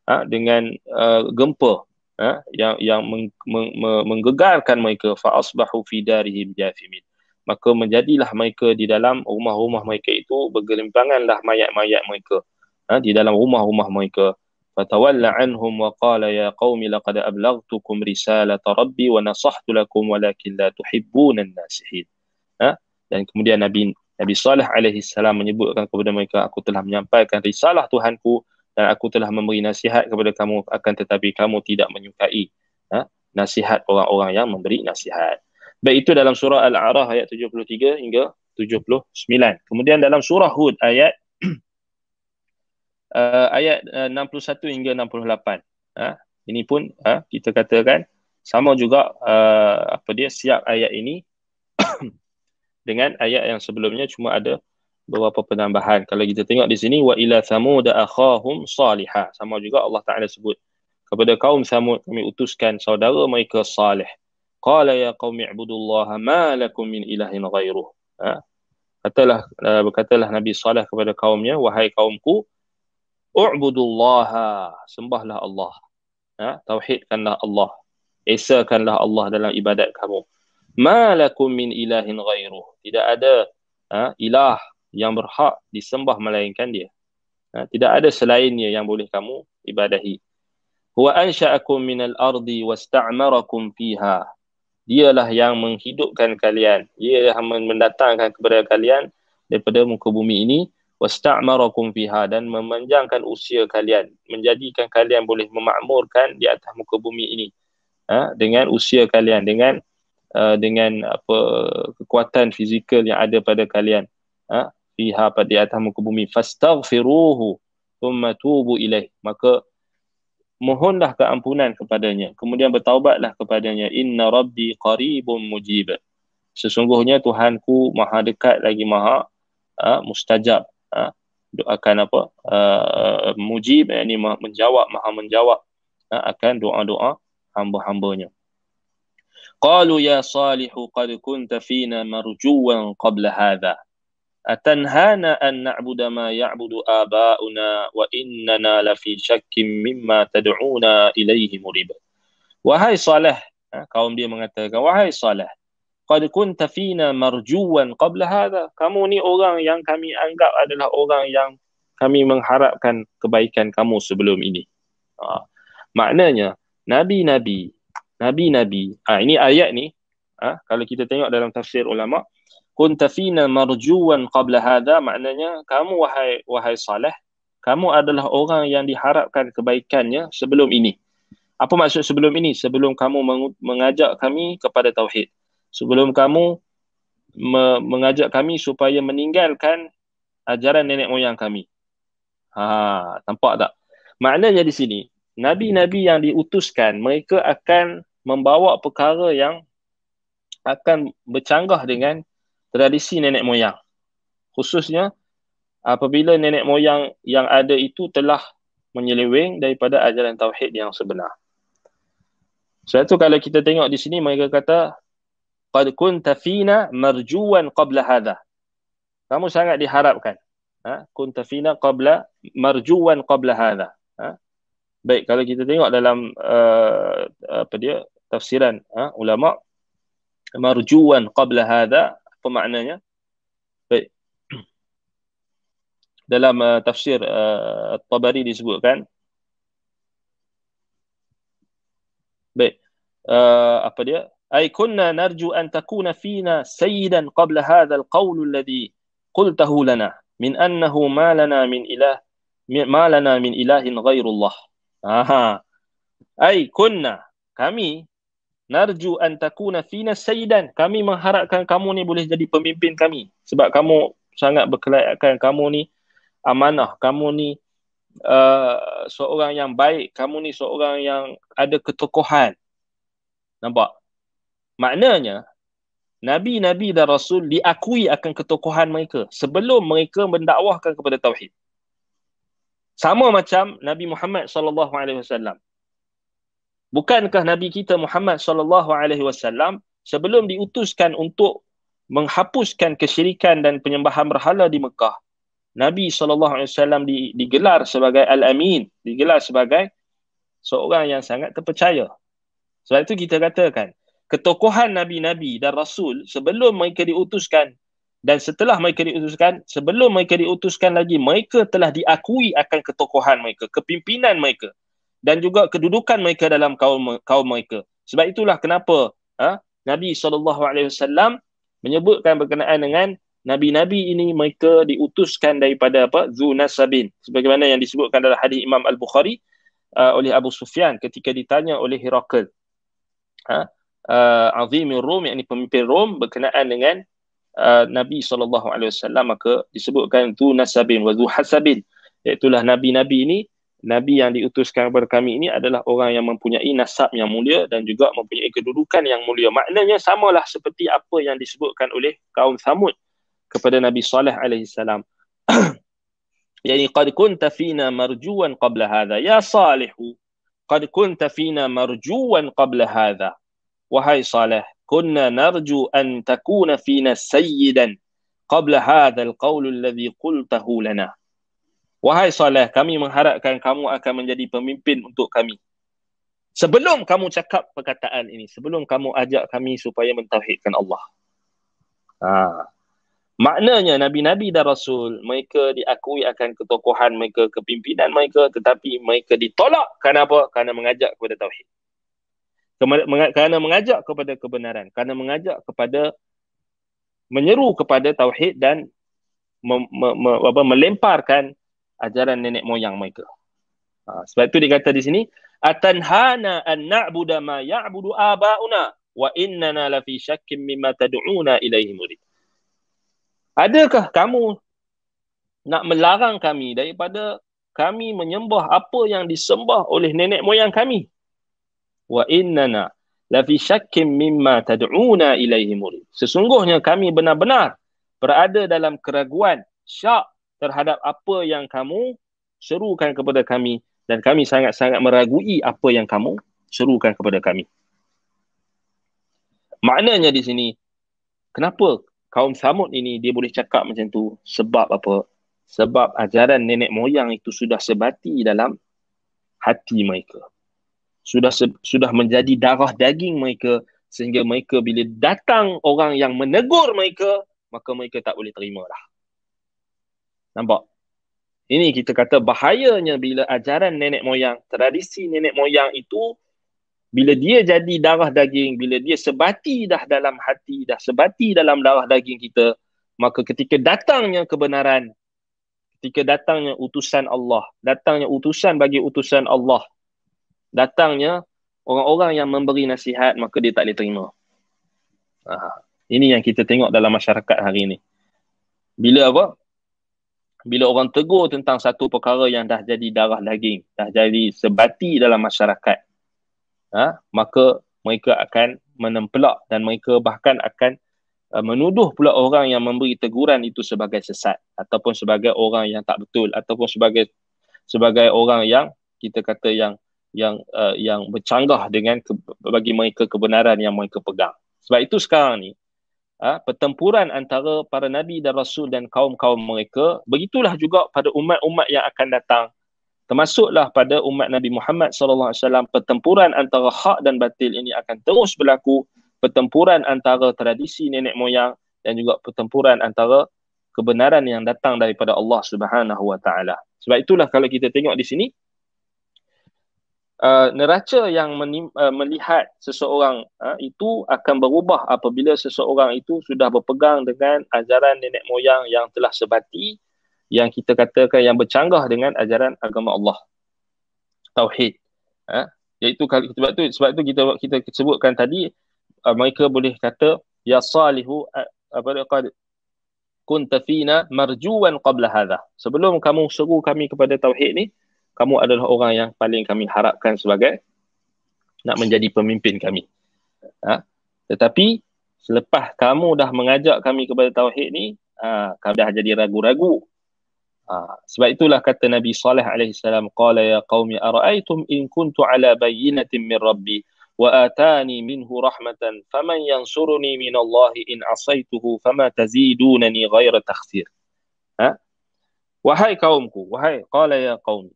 ha, dengan uh, gempa ha? yang yang meng, meng, meng, menggegarkan mereka fa asbahu fi darihim jathimin maka menjadilah mereka di dalam rumah-rumah mereka itu bergelimpanganlah mayat-mayat mereka ha, di dalam rumah-rumah mereka fatawalla anhum wa qala ya qaumi laqad ablaghtukum risalata rabbi wa nasahtu lakum walakin la tuhibbuna nasihin ha? dan kemudian nabi Nabi Saleh alaihi salam menyebutkan kepada mereka aku telah menyampaikan risalah Tuhanku dan aku telah memberi nasihat kepada kamu akan tetapi kamu tidak menyukai ha? nasihat orang-orang yang memberi nasihat Baik itu dalam surah Al-A'raf ayat 73 hingga 79. Kemudian dalam surah Hud ayat [clears throat] uh, ayat uh, 61 hingga 68. Ha? Ini pun ha, kita katakan sama juga uh, apa dia siap ayat ini [clears throat] dengan ayat yang sebelumnya cuma ada beberapa penambahan. Kalau kita tengok di sini wa ila thamud akhahum salihah. Sama juga Allah Taala sebut kepada kaum Samud kami utuskan saudara mereka salih qala ya qaumi ibudullaha ma lakum min ilahin ghairuh ha? katalah eh, berkatalah nabi saleh kepada kaumnya wahai kaumku u'budullaha sembahlah Allah ha? tauhidkanlah Allah esakanlah Allah dalam ibadat kamu ma lakum min ilahin ghairuh tidak ada ha? ilah yang berhak disembah melainkan dia ha? tidak ada selainnya yang boleh kamu ibadahi huwa ansha'akum min al-ardi wasta'marakum fiha dialah yang menghidupkan kalian Dia yang mendatangkan kepada kalian daripada muka bumi ini wasta'marakum fiha dan memanjangkan usia kalian menjadikan kalian boleh memakmurkan di atas muka bumi ini ha? dengan usia kalian dengan uh, dengan apa kekuatan fizikal yang ada pada kalian ha? fiha pada di atas muka bumi fastaghfiruhu thumma tubu ilaih maka mohonlah keampunan kepadanya kemudian bertaubatlah kepadanya inna rabbi qaribun mujib sesungguhnya tuhanku maha dekat lagi maha ha, mustajab ha, doakan apa ha, mujib yakni menjawab maha menjawab ha, akan doa-doa hamba-hambanya qalu ya salihu qad kunta fina marjuwan qabla hadha أتنهانا أن نعبد ما يعبد آباؤنا وإننا لفي شك مما تدعونا إليه مريب Wahai صالح kaum dia mengatakan wahai salih qad kunta fina marjuwan qabla hadha kamu ni orang yang kami anggap adalah orang yang kami mengharapkan kebaikan kamu sebelum ini ha. maknanya nabi-nabi nabi-nabi ha, ini ayat ni ha, kalau kita tengok dalam tafsir ulama' kuntafina marjuan qabla hadha maknanya kamu wahai wahai saleh kamu adalah orang yang diharapkan kebaikannya sebelum ini apa maksud sebelum ini sebelum kamu mengajak kami kepada tauhid sebelum kamu me- mengajak kami supaya meninggalkan ajaran nenek moyang kami ha nampak tak maknanya di sini nabi-nabi yang diutuskan mereka akan membawa perkara yang akan bercanggah dengan tradisi nenek moyang. Khususnya apabila nenek moyang yang ada itu telah menyeleweng daripada ajaran tauhid yang sebenar. Sebab itu kalau kita tengok di sini mereka kata qad kunta fina marjuan qabla hadha. Kamu sangat diharapkan. Ha? Kunta fina qabla marjuan qabla hadha. Ha? Baik kalau kita tengok dalam uh, apa dia tafsiran ha? ulama marjuan qabla hadha pemaknanya. Baik. [clears throat] Dalam uh, tafsir uh, Tabari disebutkan Baik. Uh, apa dia? Ai kunna narju an takuna fina sayyidan qabla hadha al-qawl alladhi qultahu lana min annahu ma lana min ilah ma lana min ilahin ghairullah. Aha. Ai kunna kami Narju an takuna fina sayyidan. Kami mengharapkan kamu ni boleh jadi pemimpin kami. Sebab kamu sangat berkelayakan. Kamu ni amanah. Kamu ni uh, seorang yang baik. Kamu ni seorang yang ada ketokohan. Nampak? Maknanya, Nabi-Nabi dan Rasul diakui akan ketokohan mereka sebelum mereka mendakwahkan kepada Tauhid. Sama macam Nabi Muhammad SAW bukankah nabi kita Muhammad sallallahu alaihi wasallam sebelum diutuskan untuk menghapuskan kesyirikan dan penyembahan berhala di Mekah nabi sallallahu alaihi wasallam digelar sebagai al-amin digelar sebagai seorang yang sangat terpercaya sebab itu kita katakan ketokohan nabi-nabi dan rasul sebelum mereka diutuskan dan setelah mereka diutuskan sebelum mereka diutuskan lagi mereka telah diakui akan ketokohan mereka kepimpinan mereka dan juga kedudukan mereka dalam kaum kaum mereka. Sebab itulah kenapa ha, Nabi SAW menyebutkan berkenaan dengan Nabi-Nabi ini mereka diutuskan daripada apa? Zu Nasabin. Sebagaimana yang disebutkan dalam hadis Imam Al-Bukhari uh, oleh Abu Sufyan ketika ditanya oleh Herakl. Ha? Uh, ha, Azimin Rom, yang ini pemimpin Rom berkenaan dengan uh, Nabi SAW maka disebutkan Zu Nasabin wa Zu Hasabin. Iaitulah Nabi-Nabi ini Nabi yang diutuskan kepada kami ini adalah orang yang mempunyai nasab yang mulia dan juga mempunyai kedudukan yang mulia. Maknanya samalah seperti apa yang disebutkan oleh kaum Thamud kepada Nabi Saleh alaihi salam. [clears throat] Yani qad kunta fina marjuan qabla hadha ya Saleh. Qad kunta fina marjuan qabla hadha. Wahai Saleh, kunna narju an takuna fina sayyidan qabla hadha al-qawl alladhi qultahu lana. Wahai Saleh, kami mengharapkan kamu akan menjadi pemimpin untuk kami. Sebelum kamu cakap perkataan ini, sebelum kamu ajak kami supaya mentauhidkan Allah. Ha. Maknanya Nabi-Nabi dan Rasul, mereka diakui akan ketokohan mereka, kepimpinan mereka, tetapi mereka ditolak kerana apa? Kerana mengajak kepada Tauhid. Kerana mengajak kepada kebenaran. Kerana mengajak kepada, menyeru kepada Tauhid dan me- me- me- melemparkan ajaran nenek moyang mereka. Ha, sebab itu dia kata di sini, Atanhana an na'buda ma ya'budu aba'una wa innana lafi syakim mimma tad'una ilaihi murid. Adakah kamu nak melarang kami daripada kami menyembah apa yang disembah oleh nenek moyang kami? Wa innana lafi syakim mimma tad'una ilaihi murid. Sesungguhnya kami benar-benar berada dalam keraguan, syak terhadap apa yang kamu serukan kepada kami dan kami sangat-sangat meragui apa yang kamu serukan kepada kami. Maknanya di sini, kenapa kaum samud ini dia boleh cakap macam tu? Sebab apa? Sebab ajaran nenek moyang itu sudah sebati dalam hati mereka. Sudah se- sudah menjadi darah daging mereka sehingga mereka bila datang orang yang menegur mereka, maka mereka tak boleh terima lah. Nampak? Ini kita kata bahayanya bila ajaran nenek moyang, tradisi nenek moyang itu bila dia jadi darah daging, bila dia sebati dah dalam hati, dah sebati dalam darah daging kita, maka ketika datangnya kebenaran, ketika datangnya utusan Allah, datangnya utusan bagi utusan Allah, datangnya orang-orang yang memberi nasihat, maka dia tak boleh terima. Ini yang kita tengok dalam masyarakat hari ini. Bila apa? bila orang tegur tentang satu perkara yang dah jadi darah daging, dah jadi sebati dalam masyarakat, ha, maka mereka akan menempelak dan mereka bahkan akan uh, menuduh pula orang yang memberi teguran itu sebagai sesat ataupun sebagai orang yang tak betul ataupun sebagai sebagai orang yang kita kata yang yang uh, yang bercanggah dengan ke, bagi mereka kebenaran yang mereka pegang. Sebab itu sekarang ni uh, pertempuran antara para nabi dan rasul dan kaum-kaum mereka begitulah juga pada umat-umat yang akan datang termasuklah pada umat Nabi Muhammad SAW. pertempuran antara hak dan batil ini akan terus berlaku pertempuran antara tradisi nenek moyang dan juga pertempuran antara kebenaran yang datang daripada Allah Subhanahu Sebab itulah kalau kita tengok di sini Uh, neraca yang menim, uh, melihat seseorang uh, itu akan berubah apabila seseorang itu sudah berpegang dengan ajaran nenek moyang yang telah sebati yang kita katakan yang bercanggah dengan ajaran agama Allah tauhid ha uh, iaitu sebab tu sebab tu kita kita sebutkan tadi uh, mereka boleh kata ya salihu apa dia kunta fina marjuan qabla hadha sebelum kamu seru kami kepada tauhid ni kamu adalah orang yang paling kami harapkan sebagai nak menjadi pemimpin kami. Ha? Tetapi selepas kamu dah mengajak kami kepada tauhid ni, ha, kami dah jadi ragu-ragu. Ha, sebab itulah kata Nabi Saleh alaihi salam qala ya qaumi araaitum in kuntu ala bayyinatin min rabbi wa atani minhu rahmatan faman yansuruni min Allah in asaituhu fama tazidunani ghaira takhsir. Ha? Wahai kaumku, wahai qala ya qaumi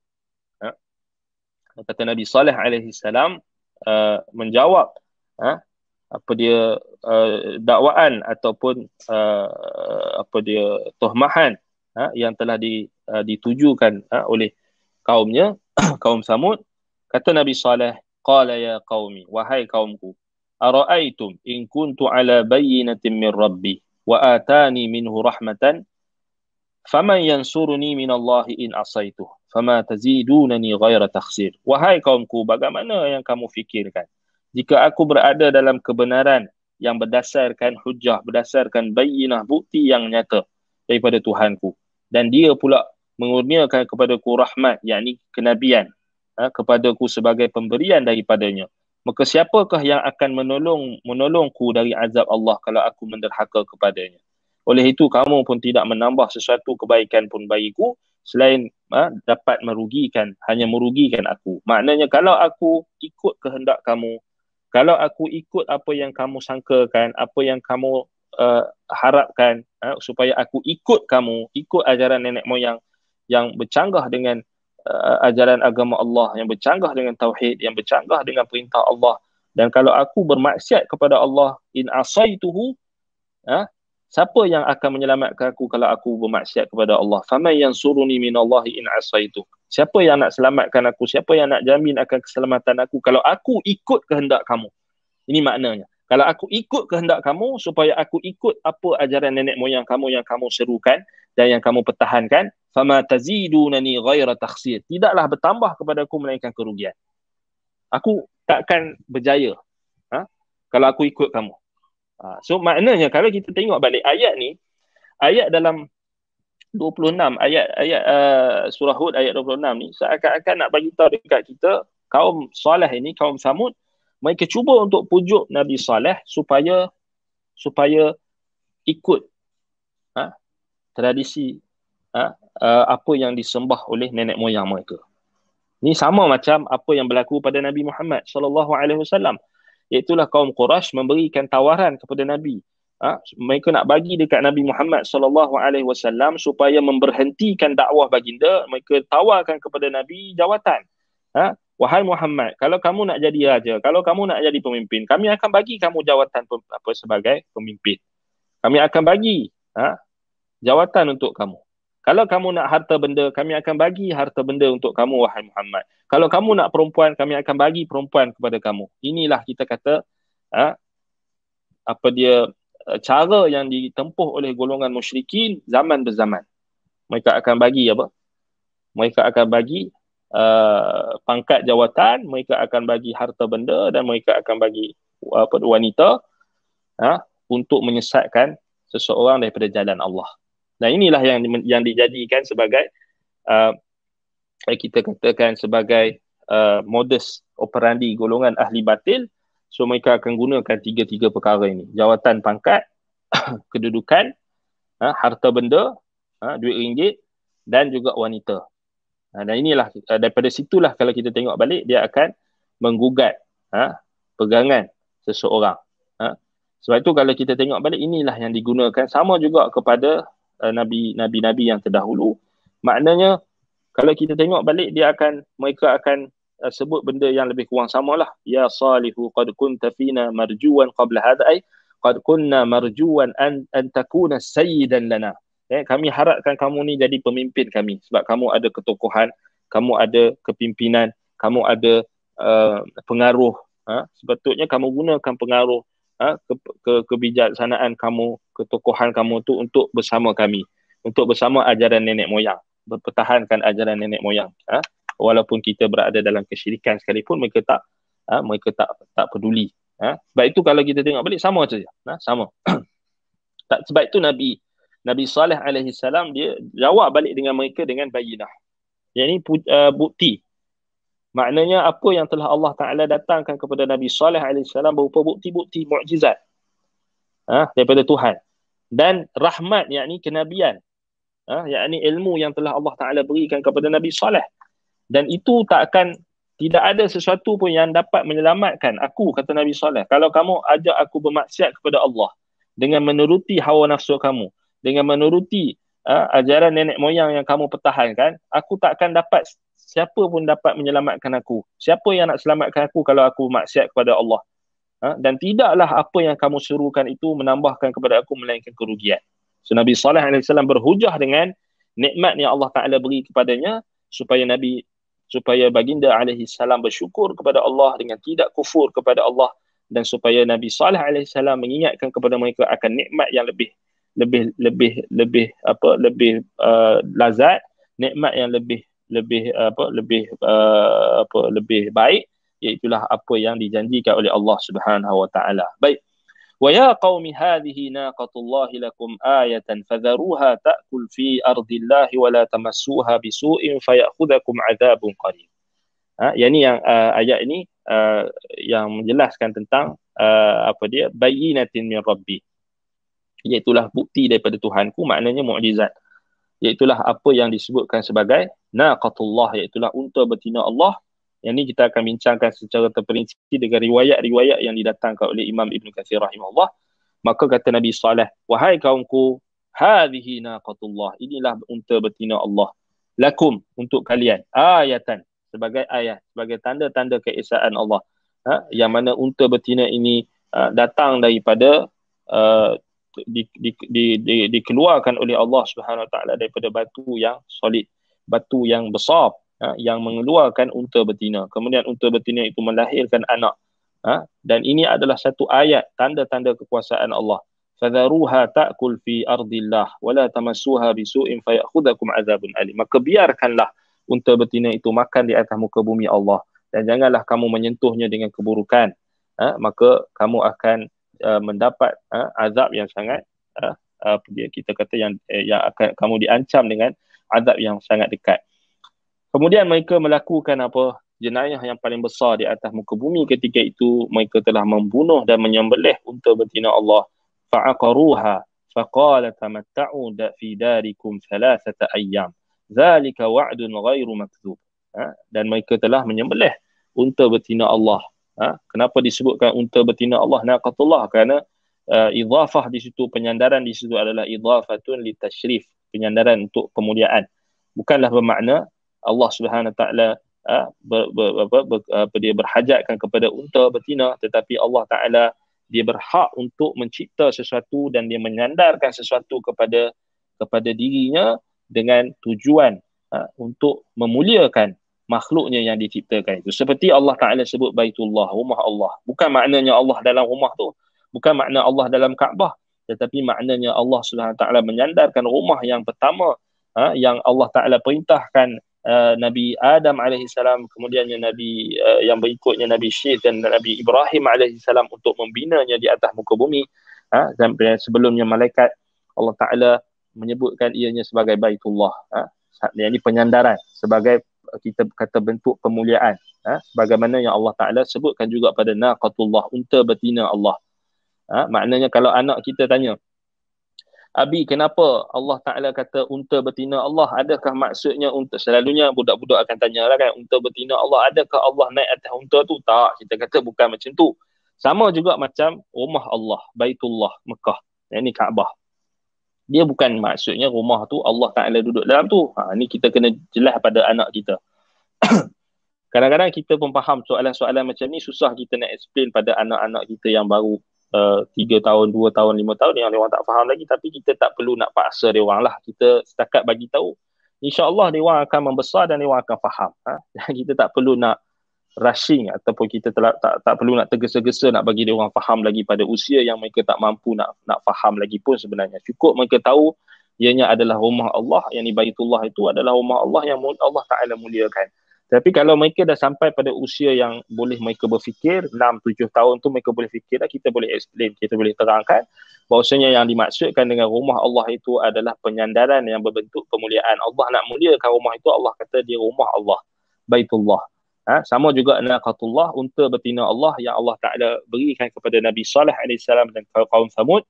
kata Nabi Saleh alaihi salam uh, menjawab uh, apa dia uh, dakwaan ataupun uh, apa dia tohmahan uh, yang telah di, uh, ditujukan uh, oleh kaumnya [clears throat] kaum Samud kata Nabi Saleh qala ya qaumi wahai kaumku ara'aitum in kuntu ala bayyinatin min rabbi wa atani minhu rahmatan faman yansuruni minallahi in asaitu fama tazidunani ghaira takhsir wahai kaumku bagaimana yang kamu fikirkan jika aku berada dalam kebenaran yang berdasarkan hujah berdasarkan bayyinah bukti yang nyata daripada Tuhanku dan dia pula mengurniakan kepadaku rahmat yakni kenabian ha, kepadaku sebagai pemberian daripadanya maka siapakah yang akan menolong menolongku dari azab Allah kalau aku menderhaka kepadanya oleh itu kamu pun tidak menambah sesuatu kebaikan pun bagiku selain ha, dapat merugikan, hanya merugikan aku. Maknanya kalau aku ikut kehendak kamu, kalau aku ikut apa yang kamu sangkakan, apa yang kamu uh, harapkan ha, supaya aku ikut kamu, ikut ajaran nenek moyang yang bercanggah dengan uh, ajaran agama Allah, yang bercanggah dengan tauhid, yang bercanggah dengan perintah Allah dan kalau aku bermaksiat kepada Allah in asaituhu ha, siapa yang akan menyelamatkan aku kalau aku bermaksiat kepada Allah faman yansuruni minallahi in asaitu siapa yang nak selamatkan aku siapa yang nak jamin akan keselamatan aku kalau aku ikut kehendak kamu ini maknanya kalau aku ikut kehendak kamu supaya aku ikut apa ajaran nenek moyang kamu yang kamu serukan dan yang kamu pertahankan fama tazidunani ghaira taksir tidaklah bertambah kepada aku melainkan kerugian aku takkan berjaya ha? kalau aku ikut kamu Ha, so maknanya kalau kita tengok balik ayat ni, ayat dalam 26 ayat ayat uh, surah Hud ayat 26 ni seakan-akan nak bagi tahu dekat kita kaum Saleh ini kaum Samud mereka cuba untuk pujuk Nabi Saleh supaya supaya ikut ha, tradisi ha, uh, apa yang disembah oleh nenek moyang mereka. Ni sama macam apa yang berlaku pada Nabi Muhammad sallallahu alaihi wasallam iaitulah kaum Quraisy memberikan tawaran kepada Nabi ha? mereka nak bagi dekat Nabi Muhammad sallallahu alaihi wasallam supaya memberhentikan dakwah baginda mereka tawarkan kepada Nabi jawatan ha? wahai Muhammad kalau kamu nak jadi raja kalau kamu nak jadi pemimpin kami akan bagi kamu jawatan apa sebagai pemimpin kami akan bagi ha? jawatan untuk kamu kalau kamu nak harta benda, kami akan bagi harta benda untuk kamu, wahai Muhammad. Kalau kamu nak perempuan, kami akan bagi perempuan kepada kamu. Inilah kita kata, ha, apa dia, eh, cara yang ditempuh oleh golongan musyrikin zaman berzaman. Mereka akan bagi apa? Mereka akan bagi uh, pangkat jawatan, mereka akan bagi harta benda dan mereka akan bagi apa, wanita ha, untuk menyesatkan seseorang daripada jalan Allah. Dan inilah yang yang dijadikan sebagai uh, kita katakan sebagai uh, modus operandi golongan ahli batil. So mereka akan gunakan tiga-tiga perkara ini. Jawatan pangkat, [coughs] kedudukan, uh, harta benda, uh, duit ringgit dan juga wanita. Uh, dan inilah uh, daripada situlah kalau kita tengok balik dia akan menggugat uh, pegangan seseorang. Uh. Sebab itu kalau kita tengok balik inilah yang digunakan sama juga kepada Eh, nabi nabi-nabi yang terdahulu maknanya kalau kita tengok balik dia akan mereka akan uh, sebut benda yang lebih kurang samalah ya salihu qad kunta fina marjuan qabla hadha ay qad kunna marjuan an an takuna sayyidan lana eh, kami harapkan kamu ni jadi pemimpin kami sebab kamu ada ketokohan kamu ada kepimpinan kamu ada uh, pengaruh ha? sebetulnya kamu gunakan pengaruh ha? ke, ke, kebijaksanaan kamu ketokohan kamu tu untuk bersama kami untuk bersama ajaran nenek moyang bertahankan ajaran nenek moyang ha? walaupun kita berada dalam kesyirikan sekalipun mereka tak ha? mereka tak tak peduli ha? sebab itu kalau kita tengok balik sama saja ha? sama [clears throat] tak sebab itu nabi nabi saleh alaihi salam dia jawab balik dengan mereka dengan bayyinah yakni uh, bukti maknanya apa yang telah Allah taala datangkan kepada nabi saleh alaihi berupa bukti-bukti mujizat ha? daripada tuhan dan rahmat yakni kenabian ha, yakni ilmu yang telah Allah Ta'ala berikan kepada Nabi Saleh dan itu tak akan tidak ada sesuatu pun yang dapat menyelamatkan aku kata Nabi Saleh kalau kamu ajak aku bermaksiat kepada Allah dengan menuruti hawa nafsu kamu dengan menuruti ha, ajaran nenek moyang yang kamu pertahankan aku tak akan dapat siapa pun dapat menyelamatkan aku siapa yang nak selamatkan aku kalau aku bermaksiat kepada Allah ha? dan tidaklah apa yang kamu serukan itu menambahkan kepada aku melainkan kerugian. So Nabi Saleh alaihissalam berhujah dengan nikmat yang Allah Taala beri kepadanya supaya Nabi supaya baginda alaihi salam bersyukur kepada Allah dengan tidak kufur kepada Allah dan supaya Nabi Saleh alaihi salam mengingatkan kepada mereka akan nikmat yang lebih lebih lebih lebih apa lebih uh, lazat nikmat yang lebih lebih uh, apa lebih uh, apa lebih baik iaitulah apa yang dijanjikan oleh Allah Subhanahu wa taala. Baik. Wa ya qaumi hadhihi naqatullahi lakum ayatan fadharuha ta'kul fi ardillahi wa la tamassuha bisu'in fayakhudhakum adzabun qarib. Ha, yani yang uh, ayat ini uh, yang menjelaskan tentang uh, apa dia bayyinatin min rabbi. Iaitulah bukti daripada Tuhanku, maknanya mukjizat. Iaitulah apa yang disebutkan sebagai naqatullah, iaitulah unta betina Allah yang ni kita akan bincangkan secara terperinci dengan riwayat-riwayat yang didatangkan oleh Imam Ibn Kathir rahimahullah. Maka kata Nabi Saleh, "Wahai kaumku, hadhihi naqatullah. Inilah unta betina Allah. Lakum untuk kalian ayatan sebagai ayat, sebagai tanda-tanda keesaan Allah." Ha? yang mana unta betina ini ha, datang daripada uh, di, di, di, di, dikeluarkan oleh Allah Subhanahu Wa Taala daripada batu yang solid, batu yang besar ha, yang mengeluarkan unta betina. Kemudian unta betina itu melahirkan anak. Ha, dan ini adalah satu ayat tanda-tanda kekuasaan Allah. Fadharuha ta'kul fi ardillah wa la bisu'in fayakhudakum azabun alim. Maka biarkanlah unta betina itu makan di atas muka bumi Allah dan janganlah kamu menyentuhnya dengan keburukan. Ha, maka kamu akan uh, mendapat uh, azab yang sangat uh, uh, kita kata yang uh, yang akan kamu diancam dengan azab yang sangat dekat. Kemudian mereka melakukan apa? Jenayah yang paling besar di atas muka bumi ketika itu mereka telah membunuh dan menyembelih unta betina Allah. Fa'aqaruha faqala tamatta'u da fi darikum thalathata ayyam. Zalika wa'dun ghairu makdzub. Ha? Dan mereka telah menyembelih unta betina Allah. Ha? Kenapa disebutkan unta betina Allah naqatullah? Kerana uh, idhafah di situ penyandaran di situ adalah idhafatun litashrif, penyandaran untuk kemuliaan. Bukanlah bermakna Allah Subhanahu taala ah, ber ah, dia berhajatkan kepada unta betina tetapi Allah taala dia berhak untuk mencipta sesuatu dan dia menyandarkan sesuatu kepada kepada dirinya dengan tujuan ha, untuk memuliakan makhluknya yang diciptakan itu seperti Allah taala sebut baitullah rumah Allah bukan maknanya Allah dalam rumah tu bukan makna Allah dalam Kaabah tetapi maknanya Allah Subhanahu taala menyandarkan rumah yang pertama ha, yang Allah taala perintahkan Uh, Nabi Adam alaihissalam kemudiannya Nabi uh, yang berikutnya Nabi Syed dan Nabi Ibrahim alaihissalam untuk membinanya di atas muka bumi ha? sampai sebelumnya malaikat Allah Ta'ala menyebutkan ianya sebagai baitullah ha? yang ini penyandaran sebagai uh, kita kata bentuk pemuliaan ha? sebagaimana yang Allah Ta'ala sebutkan juga pada naqatullah unta betina Allah ha? maknanya kalau anak kita tanya Abi kenapa Allah Ta'ala kata unta betina Allah adakah maksudnya unta selalunya budak-budak akan tanya lah kan unta betina Allah adakah Allah naik atas unta tu tak kita kata bukan macam tu sama juga macam rumah Allah Baitullah Mekah yang ni Kaabah dia bukan maksudnya rumah tu Allah Ta'ala duduk dalam tu ha, ni kita kena jelas pada anak kita [coughs] kadang-kadang kita pun faham soalan-soalan macam ni susah kita nak explain pada anak-anak kita yang baru Uh, tiga uh, tahun, dua tahun, lima tahun yang dia orang tak faham lagi tapi kita tak perlu nak paksa dia lah. Kita setakat bagi tahu insyaAllah dia orang akan membesar dan dia akan faham. Ha? [laughs] kita tak perlu nak rushing ataupun kita telah, tak, tak perlu nak tergesa-gesa nak bagi dia faham lagi pada usia yang mereka tak mampu nak nak faham lagi pun sebenarnya. Cukup mereka tahu ianya adalah rumah Allah yang ibadatullah itu adalah rumah Allah yang Allah Ta'ala muliakan. Tapi kalau mereka dah sampai pada usia yang boleh mereka berfikir, 6 7 tahun tu mereka boleh fikir dah kita boleh explain, kita boleh terangkan bahawasanya yang dimaksudkan dengan rumah Allah itu adalah penyandaran yang berbentuk kemuliaan. Allah nak muliakan rumah itu Allah kata di rumah Allah, Baitullah. Ha? sama juga naqatullah unta betina Allah yang Allah Taala berikan kepada Nabi Saleh alaihi salam dan kaum Samud.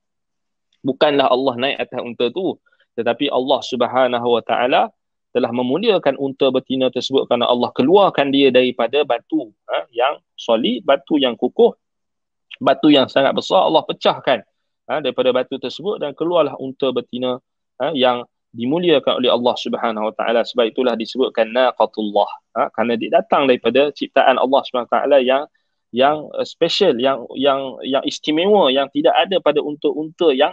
Bukanlah Allah naik atas unta tu tetapi Allah Subhanahu wa taala telah memuliakan unta betina tersebut kerana Allah keluarkan dia daripada batu ha, yang solid, batu yang kukuh, batu yang sangat besar Allah pecahkan ha, daripada batu tersebut dan keluarlah unta betina ha, yang dimuliakan oleh Allah Subhanahu Wa Taala sebab itulah disebutkan naqatullah ha, kerana dia datang daripada ciptaan Allah Subhanahu Wa Taala yang yang special yang yang yang istimewa yang tidak ada pada unta-unta yang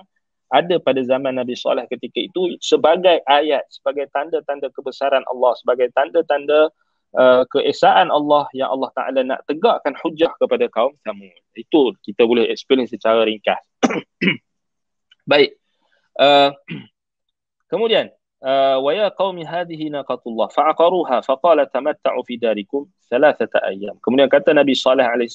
ada pada zaman Nabi Saleh ketika itu sebagai ayat sebagai tanda-tanda kebesaran Allah sebagai tanda-tanda uh, keesaan Allah yang Allah Taala nak tegakkan hujah kepada kaum kamu. Itu kita boleh explain secara ringkas. [coughs] Baik. Uh, [coughs] kemudian ويا قوم هذه ناقة الله فعقروها فقال تمتعوا في داركم ثلاثة أيام kemudian kata Nabi Saleh alaihi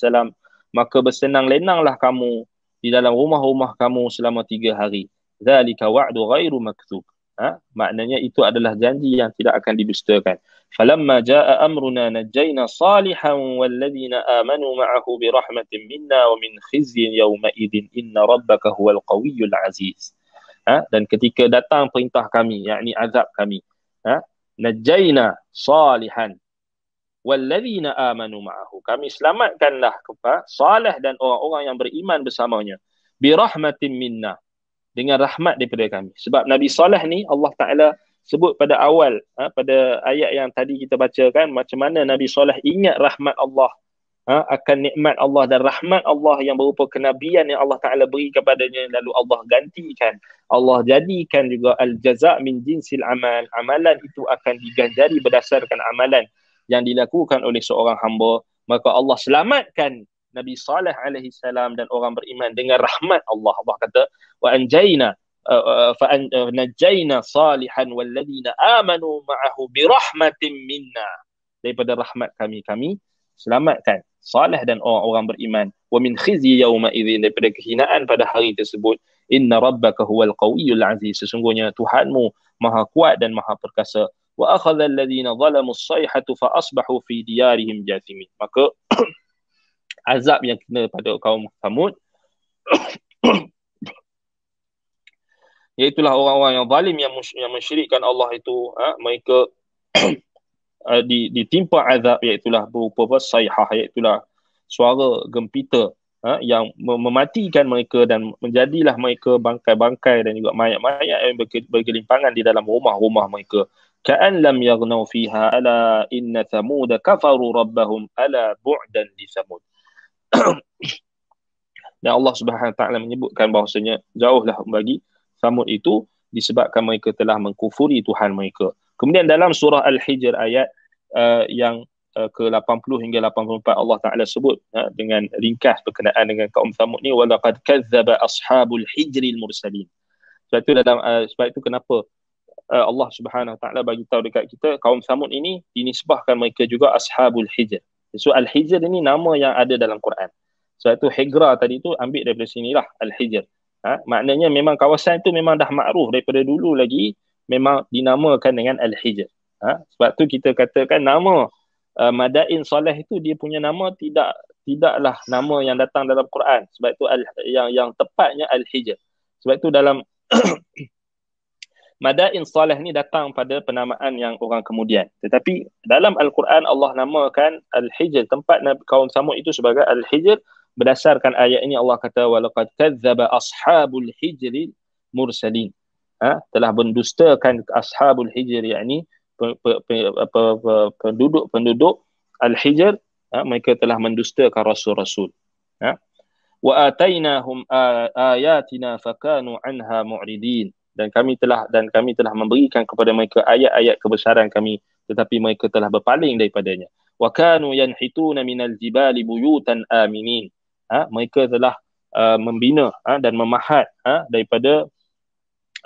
maka bersenang lenanglah kamu di dalam rumah-rumah kamu selama tiga hari. Zalika wa'du ghairu maktub. Ha? Maknanya itu adalah janji yang tidak akan dibustakan. Falamma ja'a amruna najayna salihan walladhina amanu ma'ahu birahmatin minna wa min khizyi yawma'idin inna rabbaka huwal qawiyyul aziz. Ha? Dan ketika datang perintah kami, yakni azab kami. Ha? Najayna salihan wallazina amanu ma'ahu kami selamatkanlah kepada salih dan orang-orang yang beriman bersamanya bi rahmatin minna dengan rahmat daripada kami sebab nabi salih ni Allah taala sebut pada awal ha, pada ayat yang tadi kita bacakan macam mana nabi salih ingat rahmat Allah ha, akan nikmat Allah dan rahmat Allah yang berupa kenabian yang Allah taala beri kepadanya lalu Allah gantikan Allah jadikan juga al jazaa min jinsil amal amalan itu akan diganjari berdasarkan amalan yang dilakukan oleh seorang hamba maka Allah selamatkan Nabi Saleh alaihi salam dan orang beriman dengan rahmat Allah Allah kata wa anjayna eh, eh, fa anjayna eh, salihan walladina amanu ma'ahu bi rahmatin minna daripada rahmat kami kami selamatkan Saleh dan orang-orang beriman wa min khizyi yawma idzin daripada kehinaan pada hari tersebut inna rabbaka huwal qawiyul aziz sesungguhnya Tuhanmu maha kuat dan maha perkasa wa akhadha alladhina zalamu as-sayhatu fa asbahu fi diyarihim jathimin maka [coughs] azab yang kena pada kaum Samud [coughs] iaitulah orang-orang yang zalim yang yang mensyirikkan Allah itu ha, mereka [coughs] eh, di ditimpa azab iaitulah berupa apa sayhah iaitulah suara gempita ha, yang mematikan mereka dan menjadilah mereka bangkai-bangkai dan juga mayat-mayat yang berkelimpangan di dalam rumah-rumah mereka كأن لم يغنوا فيها ألا إن ثمود كفروا ربهم ألا بعدا لثمود [clears throat] Dan Allah Subhanahu Wa taala menyebutkan bahasanya jauhlah bagi Samud itu disebabkan mereka telah mengkufuri Tuhan mereka. Kemudian dalam surah Al-Hijr ayat uh, yang uh, ke-80 hingga 84 Allah Taala sebut uh, dengan ringkas berkenaan dengan kaum Samud ni walaqad kazzaba ashabul hijril mursalin. Sebab itu dalam uh, sebab itu kenapa Eh, Allah Subhanahu Wa Taala bagi tahu dekat kita kaum Samud ini dinisbahkan mereka juga ashabul hijr. So al-hijr ini nama yang ada dalam Quran. Sebab so, tu Hijra tadi tu ambil daripada sinilah al-hijr. Ha? maknanya memang kawasan itu memang dah makruf daripada dulu lagi memang dinamakan dengan al-hijr. Ha? sebab tu kita katakan nama uh, Madain Saleh itu dia punya nama tidak tidaklah nama yang datang dalam Quran. Sebab tu al- yang yang tepatnya al-hijr. Sebab tu dalam Mada'in salih ni datang pada penamaan yang orang kemudian. Tetapi dalam Al-Quran Allah namakan Al-Hijr. Tempat kaum Samud itu sebagai Al-Hijr. Berdasarkan ayat ini Allah kata وَلَقَدْ كَذَّبَ أَصْحَابُ الْحِجْرِ الْمُرْسَلِينَ ha? Telah mendustakan Ashabul Hijr yakni penduduk-penduduk Al-Hijr ha? mereka telah mendustakan Rasul-Rasul. Ha? وَآتَيْنَاهُمْ ayatina fakanu anha مُعْرِدِينَ dan kami telah dan kami telah memberikan kepada mereka ayat-ayat kebesaran kami tetapi mereka telah berpaling daripadanya wa kanu yanhituna minal jibali buyutan aminin ha? mereka telah uh, membina ha? dan memahat ha? daripada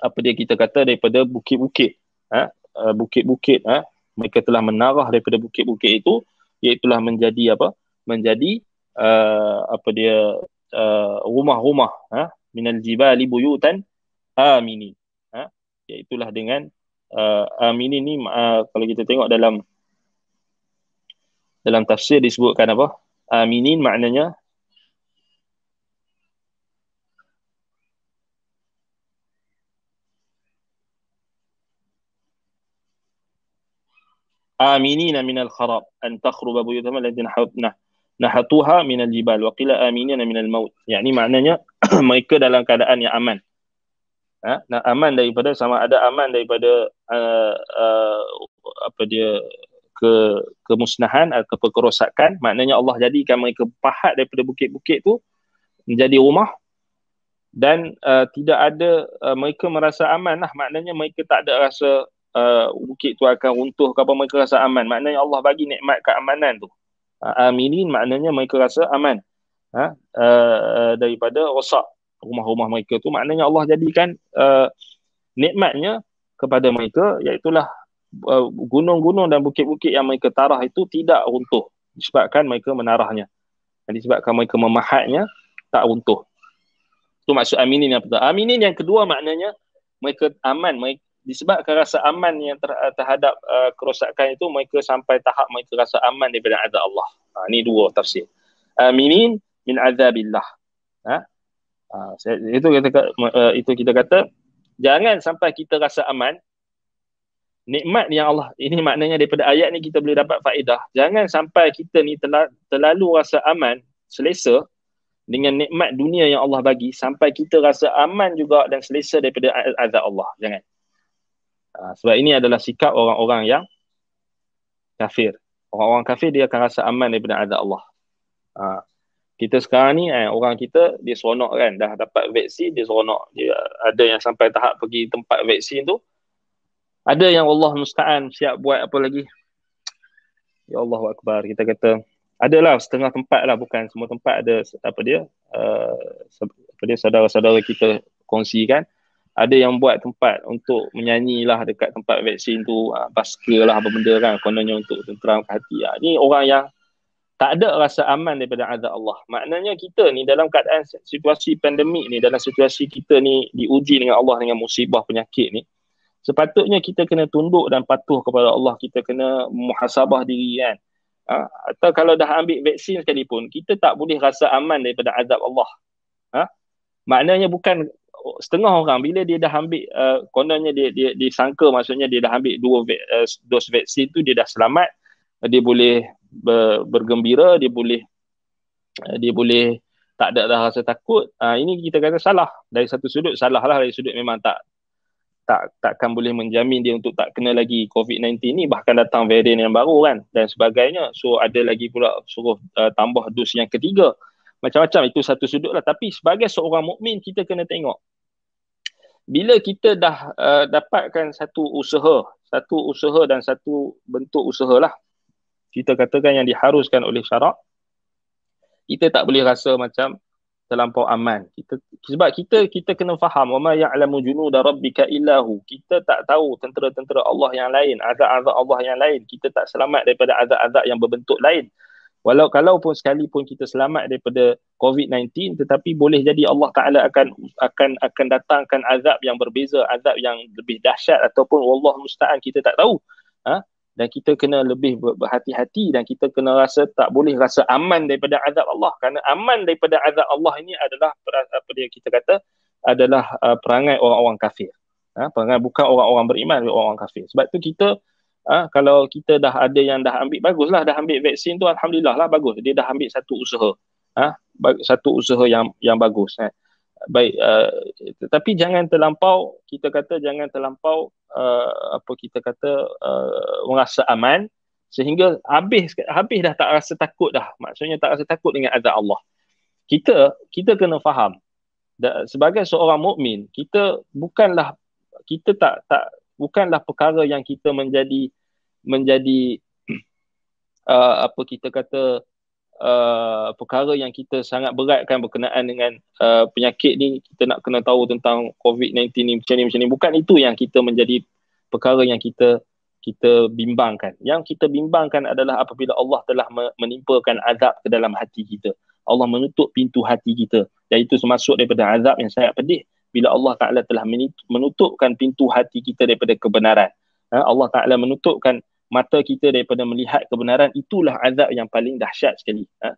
apa dia kita kata daripada bukit-bukit ha, uh, bukit-bukit ha? mereka telah menarah daripada bukit-bukit itu iaitu menjadi apa menjadi uh, apa dia uh, rumah-rumah ha? minal jibali buyutan Aminin iaitulah dengan uh, aminin um, ni uh, kalau kita tengok dalam dalam tafsir disebutkan apa aminin uh, maknanya aminin min al-kharab an takhruba buyutuhum alladhina hatna nahatuha min al-jibal wa qila aminin min al-maut yani maknanya [clears throat] mereka dalam keadaan yang aman ha? nak aman daripada sama ada aman daripada uh, uh, apa dia ke kemusnahan atau kerosakan maknanya Allah jadikan mereka pahat daripada bukit-bukit tu menjadi rumah dan uh, tidak ada uh, mereka merasa aman lah maknanya mereka tak ada rasa uh, bukit tu akan runtuh ke apa mereka rasa aman maknanya Allah bagi nikmat keamanan tu ha, aminin maknanya mereka rasa aman ha? uh, daripada rosak rumah-rumah mereka tu maknanya Allah jadikan uh, nikmatnya kepada mereka iaitu uh, gunung-gunung dan bukit-bukit yang mereka tarah itu tidak runtuh disebabkan mereka menarahnya jadi disebabkan mereka memahatnya tak runtuh itu maksud aminin yang pertama aminin yang kedua maknanya mereka aman mereka disebabkan rasa aman yang ter, uh, terhadap uh, kerosakan itu mereka sampai tahap mereka rasa aman daripada azab Allah. Ha, ini dua tafsir. Aminin min azabillah. Ha? Ha, saya, itu kita kata eh, itu kita kata jangan sampai kita rasa aman nikmat yang Allah ini maknanya daripada ayat ni kita boleh dapat faedah jangan sampai kita ni terlalu rasa aman selesa dengan nikmat dunia yang Allah bagi sampai kita rasa aman juga dan selesa daripada azab Allah jangan Ha, sebab ini adalah sikap orang-orang yang kafir. Orang-orang kafir dia akan rasa aman daripada azab Allah. Ha, kita sekarang ni eh, orang kita dia seronok kan dah dapat vaksin dia seronok dia ada yang sampai tahap pergi tempat vaksin tu ada yang Allah musta'an siap buat apa lagi ya Allah akbar kita kata adalah setengah tempat lah bukan semua tempat ada apa dia uh, apa dia saudara-saudara kita kongsikan ada yang buat tempat untuk menyanyilah dekat tempat vaksin tu uh, ah, basker lah apa benda kan kononnya untuk tenteram hati uh, ni orang yang tak ada rasa aman daripada azab Allah. Maknanya kita ni dalam keadaan situasi pandemik ni, dalam situasi kita ni diuji dengan Allah dengan musibah penyakit ni, sepatutnya kita kena tunduk dan patuh kepada Allah. Kita kena muhasabah diri kan. Ha? Atau kalau dah ambil vaksin sekalipun, kita tak boleh rasa aman daripada azab Allah. Ha? Maknanya bukan setengah orang bila dia dah ambil uh, kononnya dia, dia disangka maksudnya dia dah ambil dua uh, dos vaksin tu dia dah selamat dia boleh bergembira dia boleh eh, dia boleh tak ada dah rasa takut ha, ini kita kata salah dari satu sudut salah lah dari sudut memang tak tak takkan boleh menjamin dia untuk tak kena lagi COVID-19 ni bahkan datang varian yang baru kan dan sebagainya so ada lagi pula suruh uh, tambah dos yang ketiga macam-macam itu satu sudut lah tapi sebagai seorang mukmin kita kena tengok bila kita dah uh, dapatkan satu usaha satu usaha dan satu bentuk usaha lah kita katakan yang diharuskan oleh syarak kita tak boleh rasa macam terlampau aman kita sebab kita kita kena faham ma ya'lamu junuda rabbika illahu kita tak tahu tentera-tentera Allah yang lain azab-azab Allah yang lain kita tak selamat daripada azab-azab yang berbentuk lain walau kalau pun sekali pun kita selamat daripada covid-19 tetapi boleh jadi Allah taala akan akan akan datangkan azab yang berbeza azab yang lebih dahsyat ataupun wallahu musta'an kita tak tahu ha dan kita kena lebih berhati-hati dan kita kena rasa tak boleh rasa aman daripada azab Allah kerana aman daripada azab Allah ini adalah apa dia kita kata adalah uh, perangai orang-orang kafir ha? perangai bukan orang-orang beriman tapi orang-orang kafir sebab tu kita ha? kalau kita dah ada yang dah ambil baguslah dah ambil vaksin tu Alhamdulillah lah bagus dia dah ambil satu usaha ha? satu usaha yang yang bagus ha? baik uh, tapi jangan terlampau kita kata jangan terlampau uh, apa kita kata uh, merasa aman sehingga habis habis dah tak rasa takut dah maksudnya tak rasa takut dengan azab Allah kita kita kena faham sebagai seorang mukmin kita bukanlah kita tak tak bukanlah perkara yang kita menjadi menjadi uh, [clears throat] apa kita kata Uh, perkara yang kita sangat beratkan berkenaan dengan uh, penyakit ni kita nak kena tahu tentang COVID-19 ni macam ni macam ni bukan itu yang kita menjadi perkara yang kita kita bimbangkan yang kita bimbangkan adalah apabila Allah telah menimpakan azab ke dalam hati kita Allah menutup pintu hati kita dan itu termasuk daripada azab yang sangat pedih bila Allah Taala telah menutupkan pintu hati kita daripada kebenaran ha, Allah Taala menutupkan mata kita daripada melihat kebenaran itulah azab yang paling dahsyat sekali ha?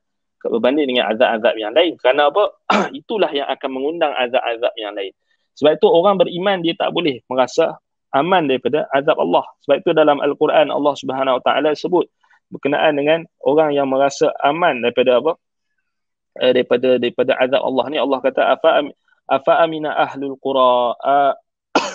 berbanding dengan azab-azab yang lain kerana apa [clears throat] itulah yang akan mengundang azab-azab yang lain sebab itu orang beriman dia tak boleh merasa aman daripada azab Allah sebab itu dalam al-Quran Allah Subhanahu Wa Taala sebut berkenaan dengan orang yang merasa aman daripada apa eh, daripada daripada azab Allah ni Allah kata afa afa amina ahlul qura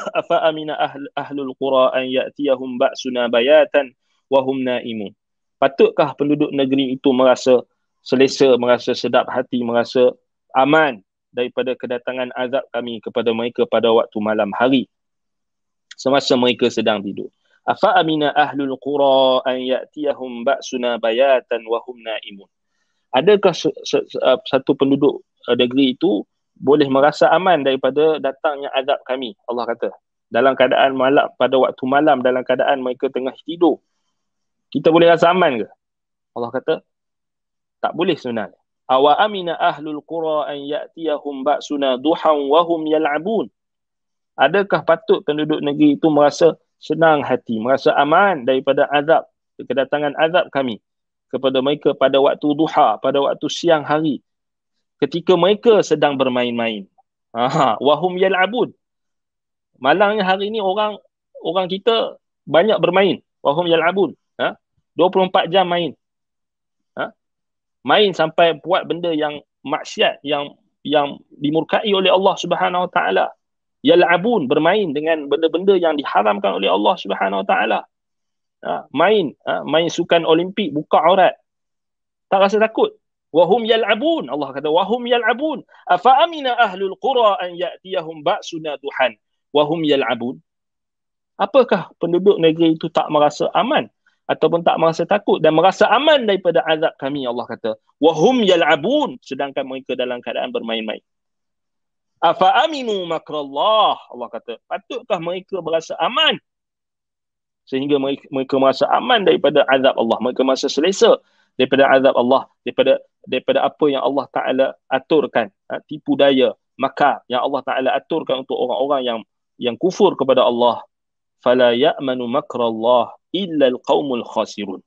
أفأمن [laughs] ahlul أهل القرى أن يأتيهم بأسنا بياتا وهم نائمون Patutkah penduduk negeri itu merasa selesa, merasa sedap hati, merasa aman daripada kedatangan azab kami kepada mereka pada waktu malam hari semasa mereka sedang tidur. Afa amina ahlul qura an ya'tiyahum ba'suna bayatan wa hum na'imun. Adakah satu penduduk eh, negeri itu boleh merasa aman daripada datangnya azab kami Allah kata dalam keadaan malam pada waktu malam dalam keadaan mereka tengah tidur kita boleh rasa aman ke Allah kata tak boleh sebenarnya awa amina ahlul qura an ya'tiyahum ba'suna duhan wa hum yal'abun adakah patut penduduk negeri itu merasa senang hati merasa aman daripada azab kedatangan azab kami kepada mereka pada waktu duha pada waktu siang hari ketika mereka sedang bermain-main. Ha, wahum yal'abun. Malangnya hari ini orang orang kita banyak bermain. Wahum yal'abun. Ha? 24 jam main. Ha? Main sampai buat benda yang maksiat yang yang dimurkai oleh Allah Subhanahu Wa Taala. Yal'abun bermain dengan benda-benda yang diharamkan oleh Allah Subhanahu Wa Taala. Ha? main, ha? main sukan Olimpik, buka aurat. Tak rasa takut. وهم يلعبون الله كذا وهم يلعبون أفأمن أهل القرى أن يأتيهم ba'asuna دحا Wahum يلعبون Apakah penduduk negeri itu tak merasa aman ataupun tak merasa takut dan merasa aman daripada azab kami Allah kata wahum yalabun sedangkan mereka dalam keadaan bermain-main afa aminu makrallah Allah kata patutkah mereka merasa aman sehingga mereka, mereka merasa aman daripada azab Allah mereka merasa selesa daripada azab Allah daripada daripada apa yang Allah Taala aturkan ha, tipu daya maka yang Allah Taala aturkan untuk orang-orang yang yang kufur kepada Allah fala ya'manu makra Allah illa alqaumul khasirun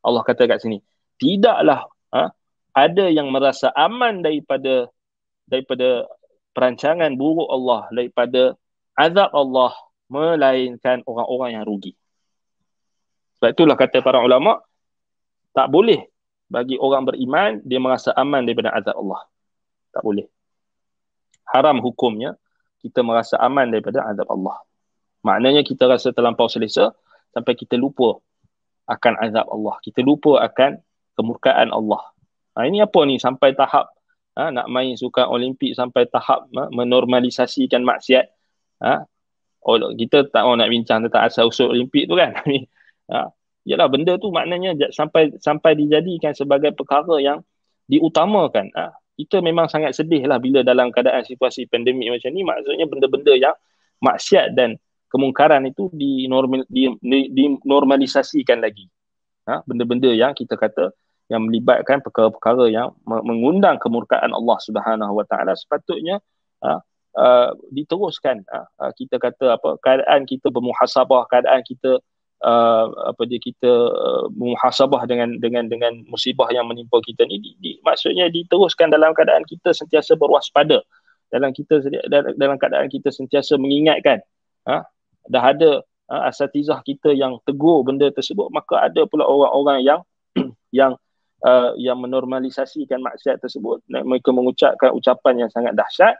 Allah kata kat sini tidaklah ha, ada yang merasa aman daripada daripada perancangan buruk Allah daripada azab Allah melainkan orang-orang yang rugi sebab itulah kata para ulama' tak boleh bagi orang beriman dia merasa aman daripada azab Allah tak boleh haram hukumnya kita merasa aman daripada azab Allah maknanya kita rasa terlampau selesa sampai kita lupa akan azab Allah kita lupa akan kemurkaan Allah ha, ini apa ni sampai tahap ha, nak main suka olimpik sampai tahap ha, menormalisasikan maksiat ha, oh, kita tak nak bincang tentang asal usul olimpik tu kan [laughs] ha, ialah benda tu maknanya sampai sampai dijadikan sebagai perkara yang diutamakan. Ha, kita memang sangat sedih lah bila dalam keadaan situasi pandemik macam ni maksudnya benda-benda yang maksiat dan kemungkaran itu dinormal, dinormalisasikan lagi. Ha, benda-benda yang kita kata yang melibatkan perkara-perkara yang mengundang kemurkaan Allah Subhanahu Wa sepatutnya ha, Uh, diteruskan ha, uh, kita kata apa keadaan kita bermuhasabah keadaan kita uh, apa dia kita uh, muhasabah dengan dengan dengan musibah yang menimpa kita ni di, di, maksudnya diteruskan dalam keadaan kita sentiasa berwaspada dalam kita dalam keadaan kita sentiasa mengingatkan uh, dah ada uh, asatizah kita yang tegur benda tersebut maka ada pula orang-orang yang [clears throat] yang uh, yang menormalisasikan maksiat tersebut mereka mengucapkan ucapan yang sangat dahsyat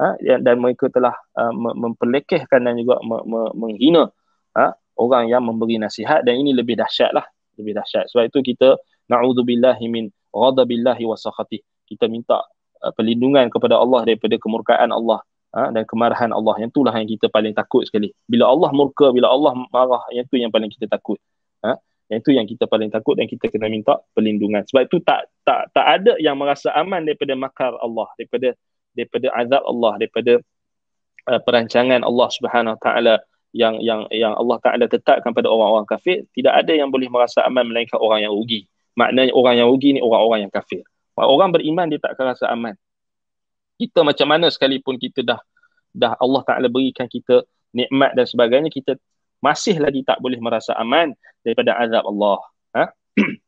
Ha, dan mereka telah uh, mempelekehkan dan juga me- me- menghina ha, orang yang memberi nasihat dan ini lebih dahsyat lah lebih dahsyat sebab itu kita na'udzubillahi min ghadabillahi wa sakhatih kita minta uh, perlindungan kepada Allah daripada kemurkaan Allah ha, dan kemarahan Allah yang itulah yang kita paling takut sekali bila Allah murka bila Allah marah yang itu yang paling kita takut ha, yang itu yang kita paling takut dan kita kena minta perlindungan sebab itu tak tak tak ada yang merasa aman daripada makar Allah daripada daripada azab Allah daripada uh, perancangan Allah Subhanahu Wa taala yang yang yang Allah Taala tetapkan pada orang-orang kafir tidak ada yang boleh merasa aman melainkan orang yang rugi maknanya orang yang rugi ni orang-orang yang kafir orang beriman dia tak akan rasa aman kita macam mana sekalipun kita dah dah Allah Taala berikan kita nikmat dan sebagainya kita masih lagi tak boleh merasa aman daripada azab Allah ha?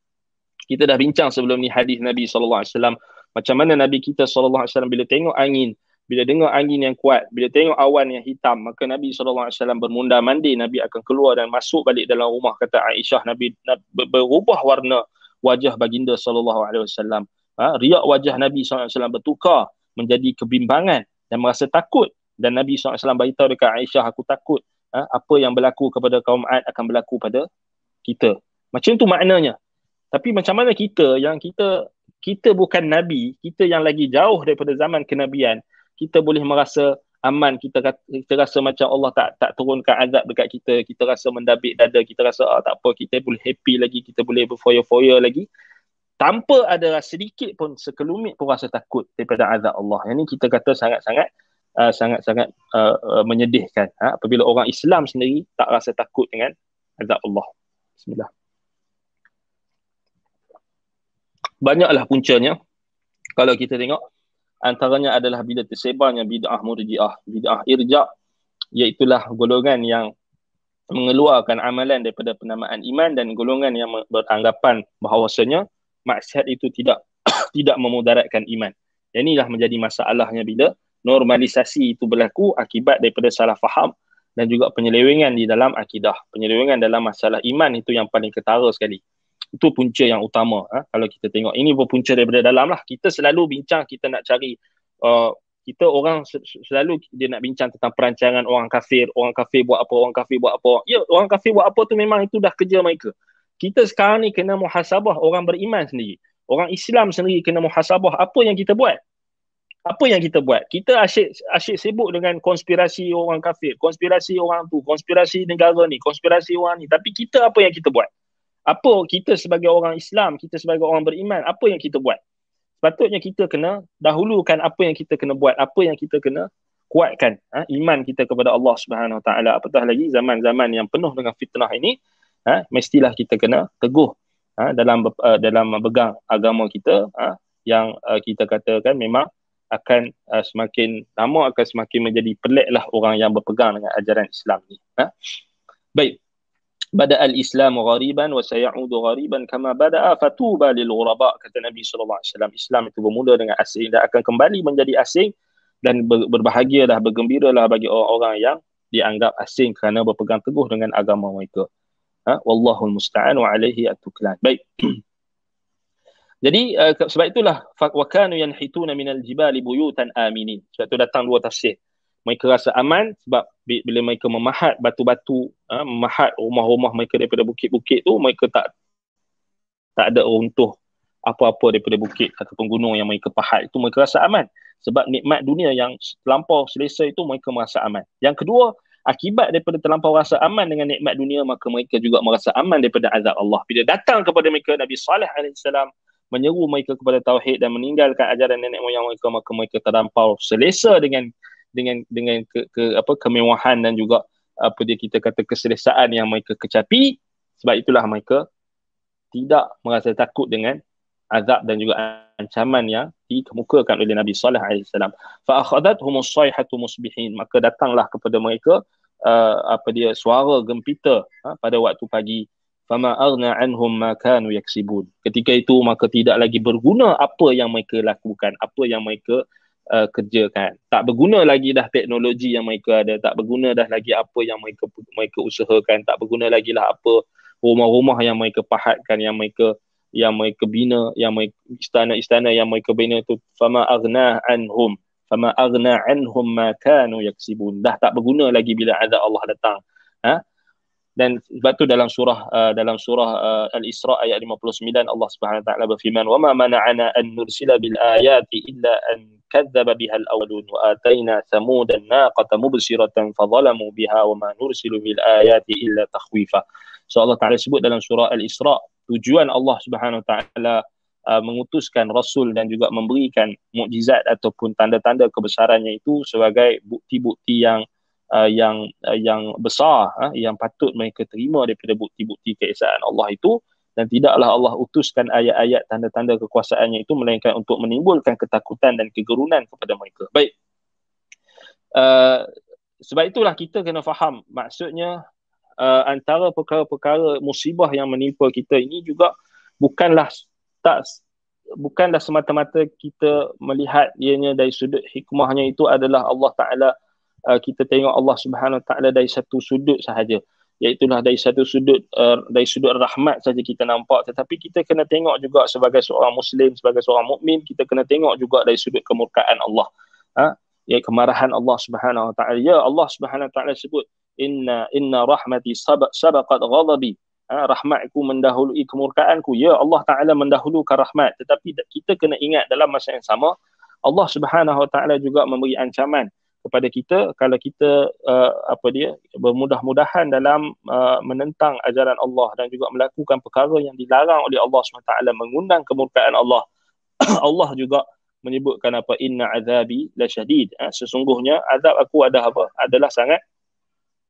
[clears throat] kita dah bincang sebelum ni hadis Nabi sallallahu alaihi wasallam macam mana Nabi kita sallallahu alaihi wasallam bila tengok angin bila dengar angin yang kuat, bila tengok awan yang hitam, maka Nabi SAW bermunda mandi, Nabi akan keluar dan masuk balik dalam rumah, kata Aisyah, Nabi berubah warna wajah baginda SAW. Ha? Riak wajah Nabi SAW bertukar menjadi kebimbangan dan merasa takut. Dan Nabi SAW beritahu dekat Aisyah, aku takut ha? apa yang berlaku kepada kaum Ad akan berlaku pada kita. Macam tu maknanya. Tapi macam mana kita yang kita kita bukan Nabi, kita yang lagi jauh daripada zaman kenabian, kita boleh merasa aman kita rasa, kita rasa macam Allah tak tak turunkan azab dekat kita kita rasa mendabik dada kita rasa ah, tak apa kita boleh happy lagi kita boleh berfoya-foya lagi tanpa ada sedikit pun sekelumit pun rasa takut daripada azab Allah yang ni kita kata sangat-sangat uh, sangat-sangat uh, menyedihkan ha? apabila orang Islam sendiri tak rasa takut dengan azab Allah bismillah banyaklah puncanya kalau kita tengok antaranya adalah bila tersebarnya bid'ah murjiah, bid'ah irja' iaitulah golongan yang mengeluarkan amalan daripada penamaan iman dan golongan yang beranggapan bahawasanya maksiat itu tidak [coughs] tidak memudaratkan iman. Yang inilah menjadi masalahnya bila normalisasi itu berlaku akibat daripada salah faham dan juga penyelewengan di dalam akidah. Penyelewengan dalam masalah iman itu yang paling ketara sekali itu punca yang utama eh? kalau kita tengok ini pun punca daripada dalam lah kita selalu bincang kita nak cari uh, kita orang selalu dia nak bincang tentang perancangan orang kafir orang kafir buat apa orang kafir buat apa ya orang kafir buat apa tu memang itu dah kerja mereka kita sekarang ni kena muhasabah orang beriman sendiri orang Islam sendiri kena muhasabah apa yang kita buat apa yang kita buat kita asyik asyik sibuk dengan konspirasi orang kafir konspirasi orang tu konspirasi negara ni konspirasi orang ni tapi kita apa yang kita buat apa kita sebagai orang Islam, kita sebagai orang beriman, apa yang kita buat? Patutnya kita kena dahulukan apa yang kita kena buat, apa yang kita kena kuatkan ha? iman kita kepada Allah Subhanahu Wa Taala. Apatah lagi zaman-zaman yang penuh dengan fitnah ini, ha? mestilah kita kena teguh ha? dalam uh, dalam pegang agama kita ha? yang uh, kita katakan memang akan uh, semakin lama akan semakin menjadi peliklah orang yang berpegang dengan ajaran Islam ni. Ha? Baik, بدا الاسلام غريبا وسيعود غريبا كما بدا فتوبى للغرباء kata Nabi sallallahu alaihi wasallam Islam itu bermula dengan asing dan akan kembali menjadi asing dan berbahagialah bergembiralah bagi orang-orang yang dianggap asing kerana berpegang teguh dengan agama mereka ha wallahu almusta'an wa alaihi atuklan baik [clears throat] jadi uh, sebab itulah wa kanu yanhituna minal jibali buyutan aminin sebab itu datang dua tafsir mereka rasa aman sebab bila mereka memahat batu-batu uh, memahat rumah-rumah mereka daripada bukit-bukit tu mereka tak tak ada runtuh apa-apa daripada bukit ataupun gunung yang mereka pahat itu mereka rasa aman sebab nikmat dunia yang terlampau selesa itu mereka merasa aman yang kedua akibat daripada terlampau rasa aman dengan nikmat dunia maka mereka juga merasa aman daripada azab Allah bila datang kepada mereka Nabi Saleh alaihissalam menyeru mereka kepada tauhid dan meninggalkan ajaran nenek moyang mereka maka mereka terlampau selesa dengan dengan dengan ke, ke apa kemewahan dan juga apa dia kita kata keselesaan yang mereka kecapi sebab itulah mereka tidak merasa takut dengan azab dan juga ancaman yang dikemukakan oleh Nabi Sallallahu Alaihi Wasallam. Fa akhadathum as-sayhatu musbihin maka datanglah kepada mereka uh, apa dia suara gempita ha, pada waktu pagi fama aghna anhum ma kanu yaksibun. Ketika itu maka tidak lagi berguna apa yang mereka lakukan, apa yang mereka uh, uh, kerjakan. Tak berguna lagi dah teknologi yang mereka ada, tak berguna dah lagi apa yang mereka mereka usahakan, tak berguna lagi lah apa rumah-rumah yang mereka pahatkan, yang mereka yang mereka bina, yang istana-istana yang mereka bina tu fama aghna anhum fama aghna anhum ma kanu yaksibun dah tak berguna lagi bila azab Allah datang ha? dan sebab tu dalam surah uh, dalam surah uh, al-Isra ayat 59 Allah Subhanahu wa taala berfirman wama mana'ana an nursila bil ayati illa an كذب بها الأولون وآتينا ثمود الناقة مبصرة فظلموا بها وما نرسل بالآيات إلا تخويفا So Allah Ta'ala sebut dalam surah Al-Isra' Tujuan Allah Subhanahu Wa Ta'ala uh, mengutuskan Rasul dan juga memberikan mukjizat ataupun tanda-tanda kebesarannya itu sebagai bukti-bukti yang uh, yang uh, yang besar uh, yang patut mereka terima daripada bukti-bukti keesaan Allah itu dan tidaklah Allah utuskan ayat-ayat tanda-tanda kekuasaannya itu melainkan untuk menimbulkan ketakutan dan kegerunan kepada mereka. Baik. Uh, sebab itulah kita kena faham maksudnya uh, antara perkara-perkara musibah yang menimpa kita ini juga bukanlah tak bukanlah semata-mata kita melihat ianya dari sudut hikmahnya itu adalah Allah Taala uh, kita tengok Allah Subhanahu Taala dari satu sudut sahaja iaitu lah dari satu sudut uh, dari sudut rahmat saja kita nampak tetapi kita kena tengok juga sebagai seorang muslim sebagai seorang mukmin kita kena tengok juga dari sudut kemurkaan Allah ha ya kemarahan Allah Subhanahu wa taala ya Allah Subhanahu wa taala sebut inna inna rahmati sabaq sabaqat ghadabi ha, rahmatku mendahului kemurkaanku ya Allah taala mendahulukan rahmat tetapi kita kena ingat dalam masa yang sama Allah Subhanahu wa taala juga memberi ancaman kepada kita kalau kita uh, apa dia bermudah-mudahan dalam uh, menentang ajaran Allah dan juga melakukan perkara yang dilarang oleh Allah SWT mengundang kemurkaan Allah [clears throat] Allah juga menyebutkan apa inna azabi syadid. ha, sesungguhnya azab aku ada apa adalah sangat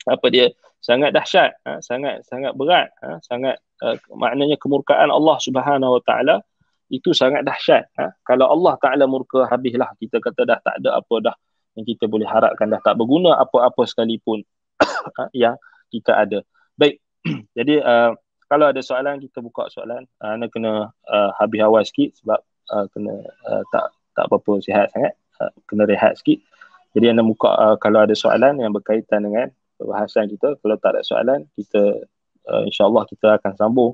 apa dia sangat dahsyat ha, sangat sangat berat ha, sangat uh, maknanya kemurkaan Allah Subhanahu wa taala itu sangat dahsyat ha. kalau Allah taala murka habislah kita kata dah tak ada apa dah yang kita boleh harapkan dah tak berguna apa-apa sekalipun [coughs] ha, yang kita ada. Baik, [coughs] jadi uh, kalau ada soalan kita buka soalan. Uh, Ana kena uh, habis awal sikit sebab uh, kena uh, tak tak apa-apa sihat sangat. Uh, kena rehat sikit. Jadi Ana buka uh, kalau ada soalan yang berkaitan dengan perbahasan kita. Kalau tak ada soalan, kita uh, insyaAllah kita akan sambung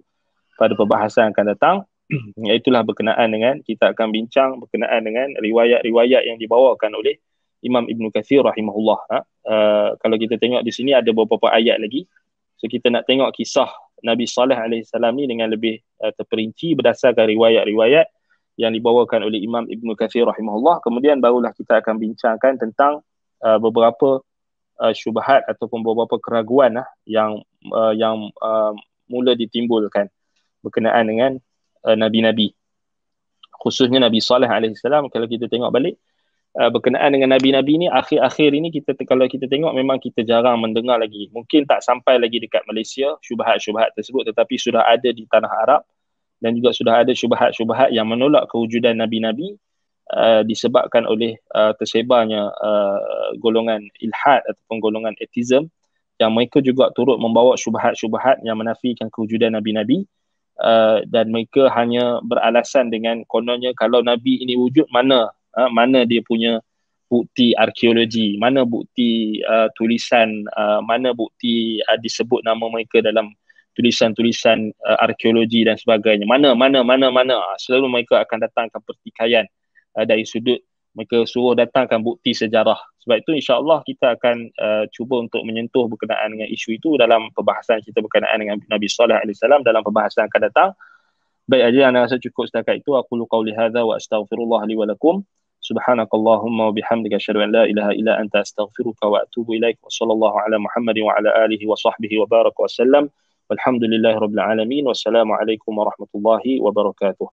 pada perbahasan yang akan datang. [coughs] Iaitulah berkenaan dengan kita akan bincang berkenaan dengan riwayat-riwayat yang dibawakan oleh Imam Ibn Kathir rahimahullah. Ha? Uh, kalau kita tengok di sini ada beberapa ayat lagi. So kita nak tengok kisah Nabi Saleh AS ni dengan lebih uh, terperinci berdasarkan riwayat-riwayat yang dibawakan oleh Imam Ibn Kathir rahimahullah. Kemudian barulah kita akan bincangkan tentang uh, beberapa uh, syubhat ataupun beberapa keraguan uh, yang uh, yang uh, mula ditimbulkan berkenaan dengan uh, Nabi-Nabi. Khususnya Nabi Saleh AS kalau kita tengok balik uh, berkenaan dengan nabi-nabi ni akhir-akhir ini kita kalau kita tengok memang kita jarang mendengar lagi. Mungkin tak sampai lagi dekat Malaysia syubhat-syubhat tersebut tetapi sudah ada di tanah Arab dan juga sudah ada syubhat-syubhat yang menolak kewujudan nabi-nabi uh, disebabkan oleh uh, tersebarnya uh, golongan ilhad atau golongan etizm yang mereka juga turut membawa syubhat-syubhat yang menafikan kewujudan nabi-nabi uh, dan mereka hanya beralasan dengan kononnya kalau nabi ini wujud mana ha, mana dia punya bukti arkeologi, mana bukti uh, tulisan, uh, mana bukti uh, disebut nama mereka dalam tulisan-tulisan uh, arkeologi dan sebagainya. Mana, mana, mana, mana. Ha, selalu mereka akan datangkan pertikaian uh, dari sudut mereka suruh datangkan bukti sejarah. Sebab itu insyaAllah kita akan uh, cuba untuk menyentuh berkenaan dengan isu itu dalam perbahasan kita berkenaan dengan Nabi Sallallahu Alaihi Wasallam dalam perbahasan yang akan datang. Baik aja, saya rasa cukup setakat itu. Aku lukau lihada wa astaghfirullah li سبحانك اللهم وبحمدك أشهد أن لا إله إلا أنت أستغفرك وأتوب إليك وصلى الله على محمد وعلى آله وصحبه وبارك وسلم والحمد لله رب العالمين والسلام عليكم ورحمة الله وبركاته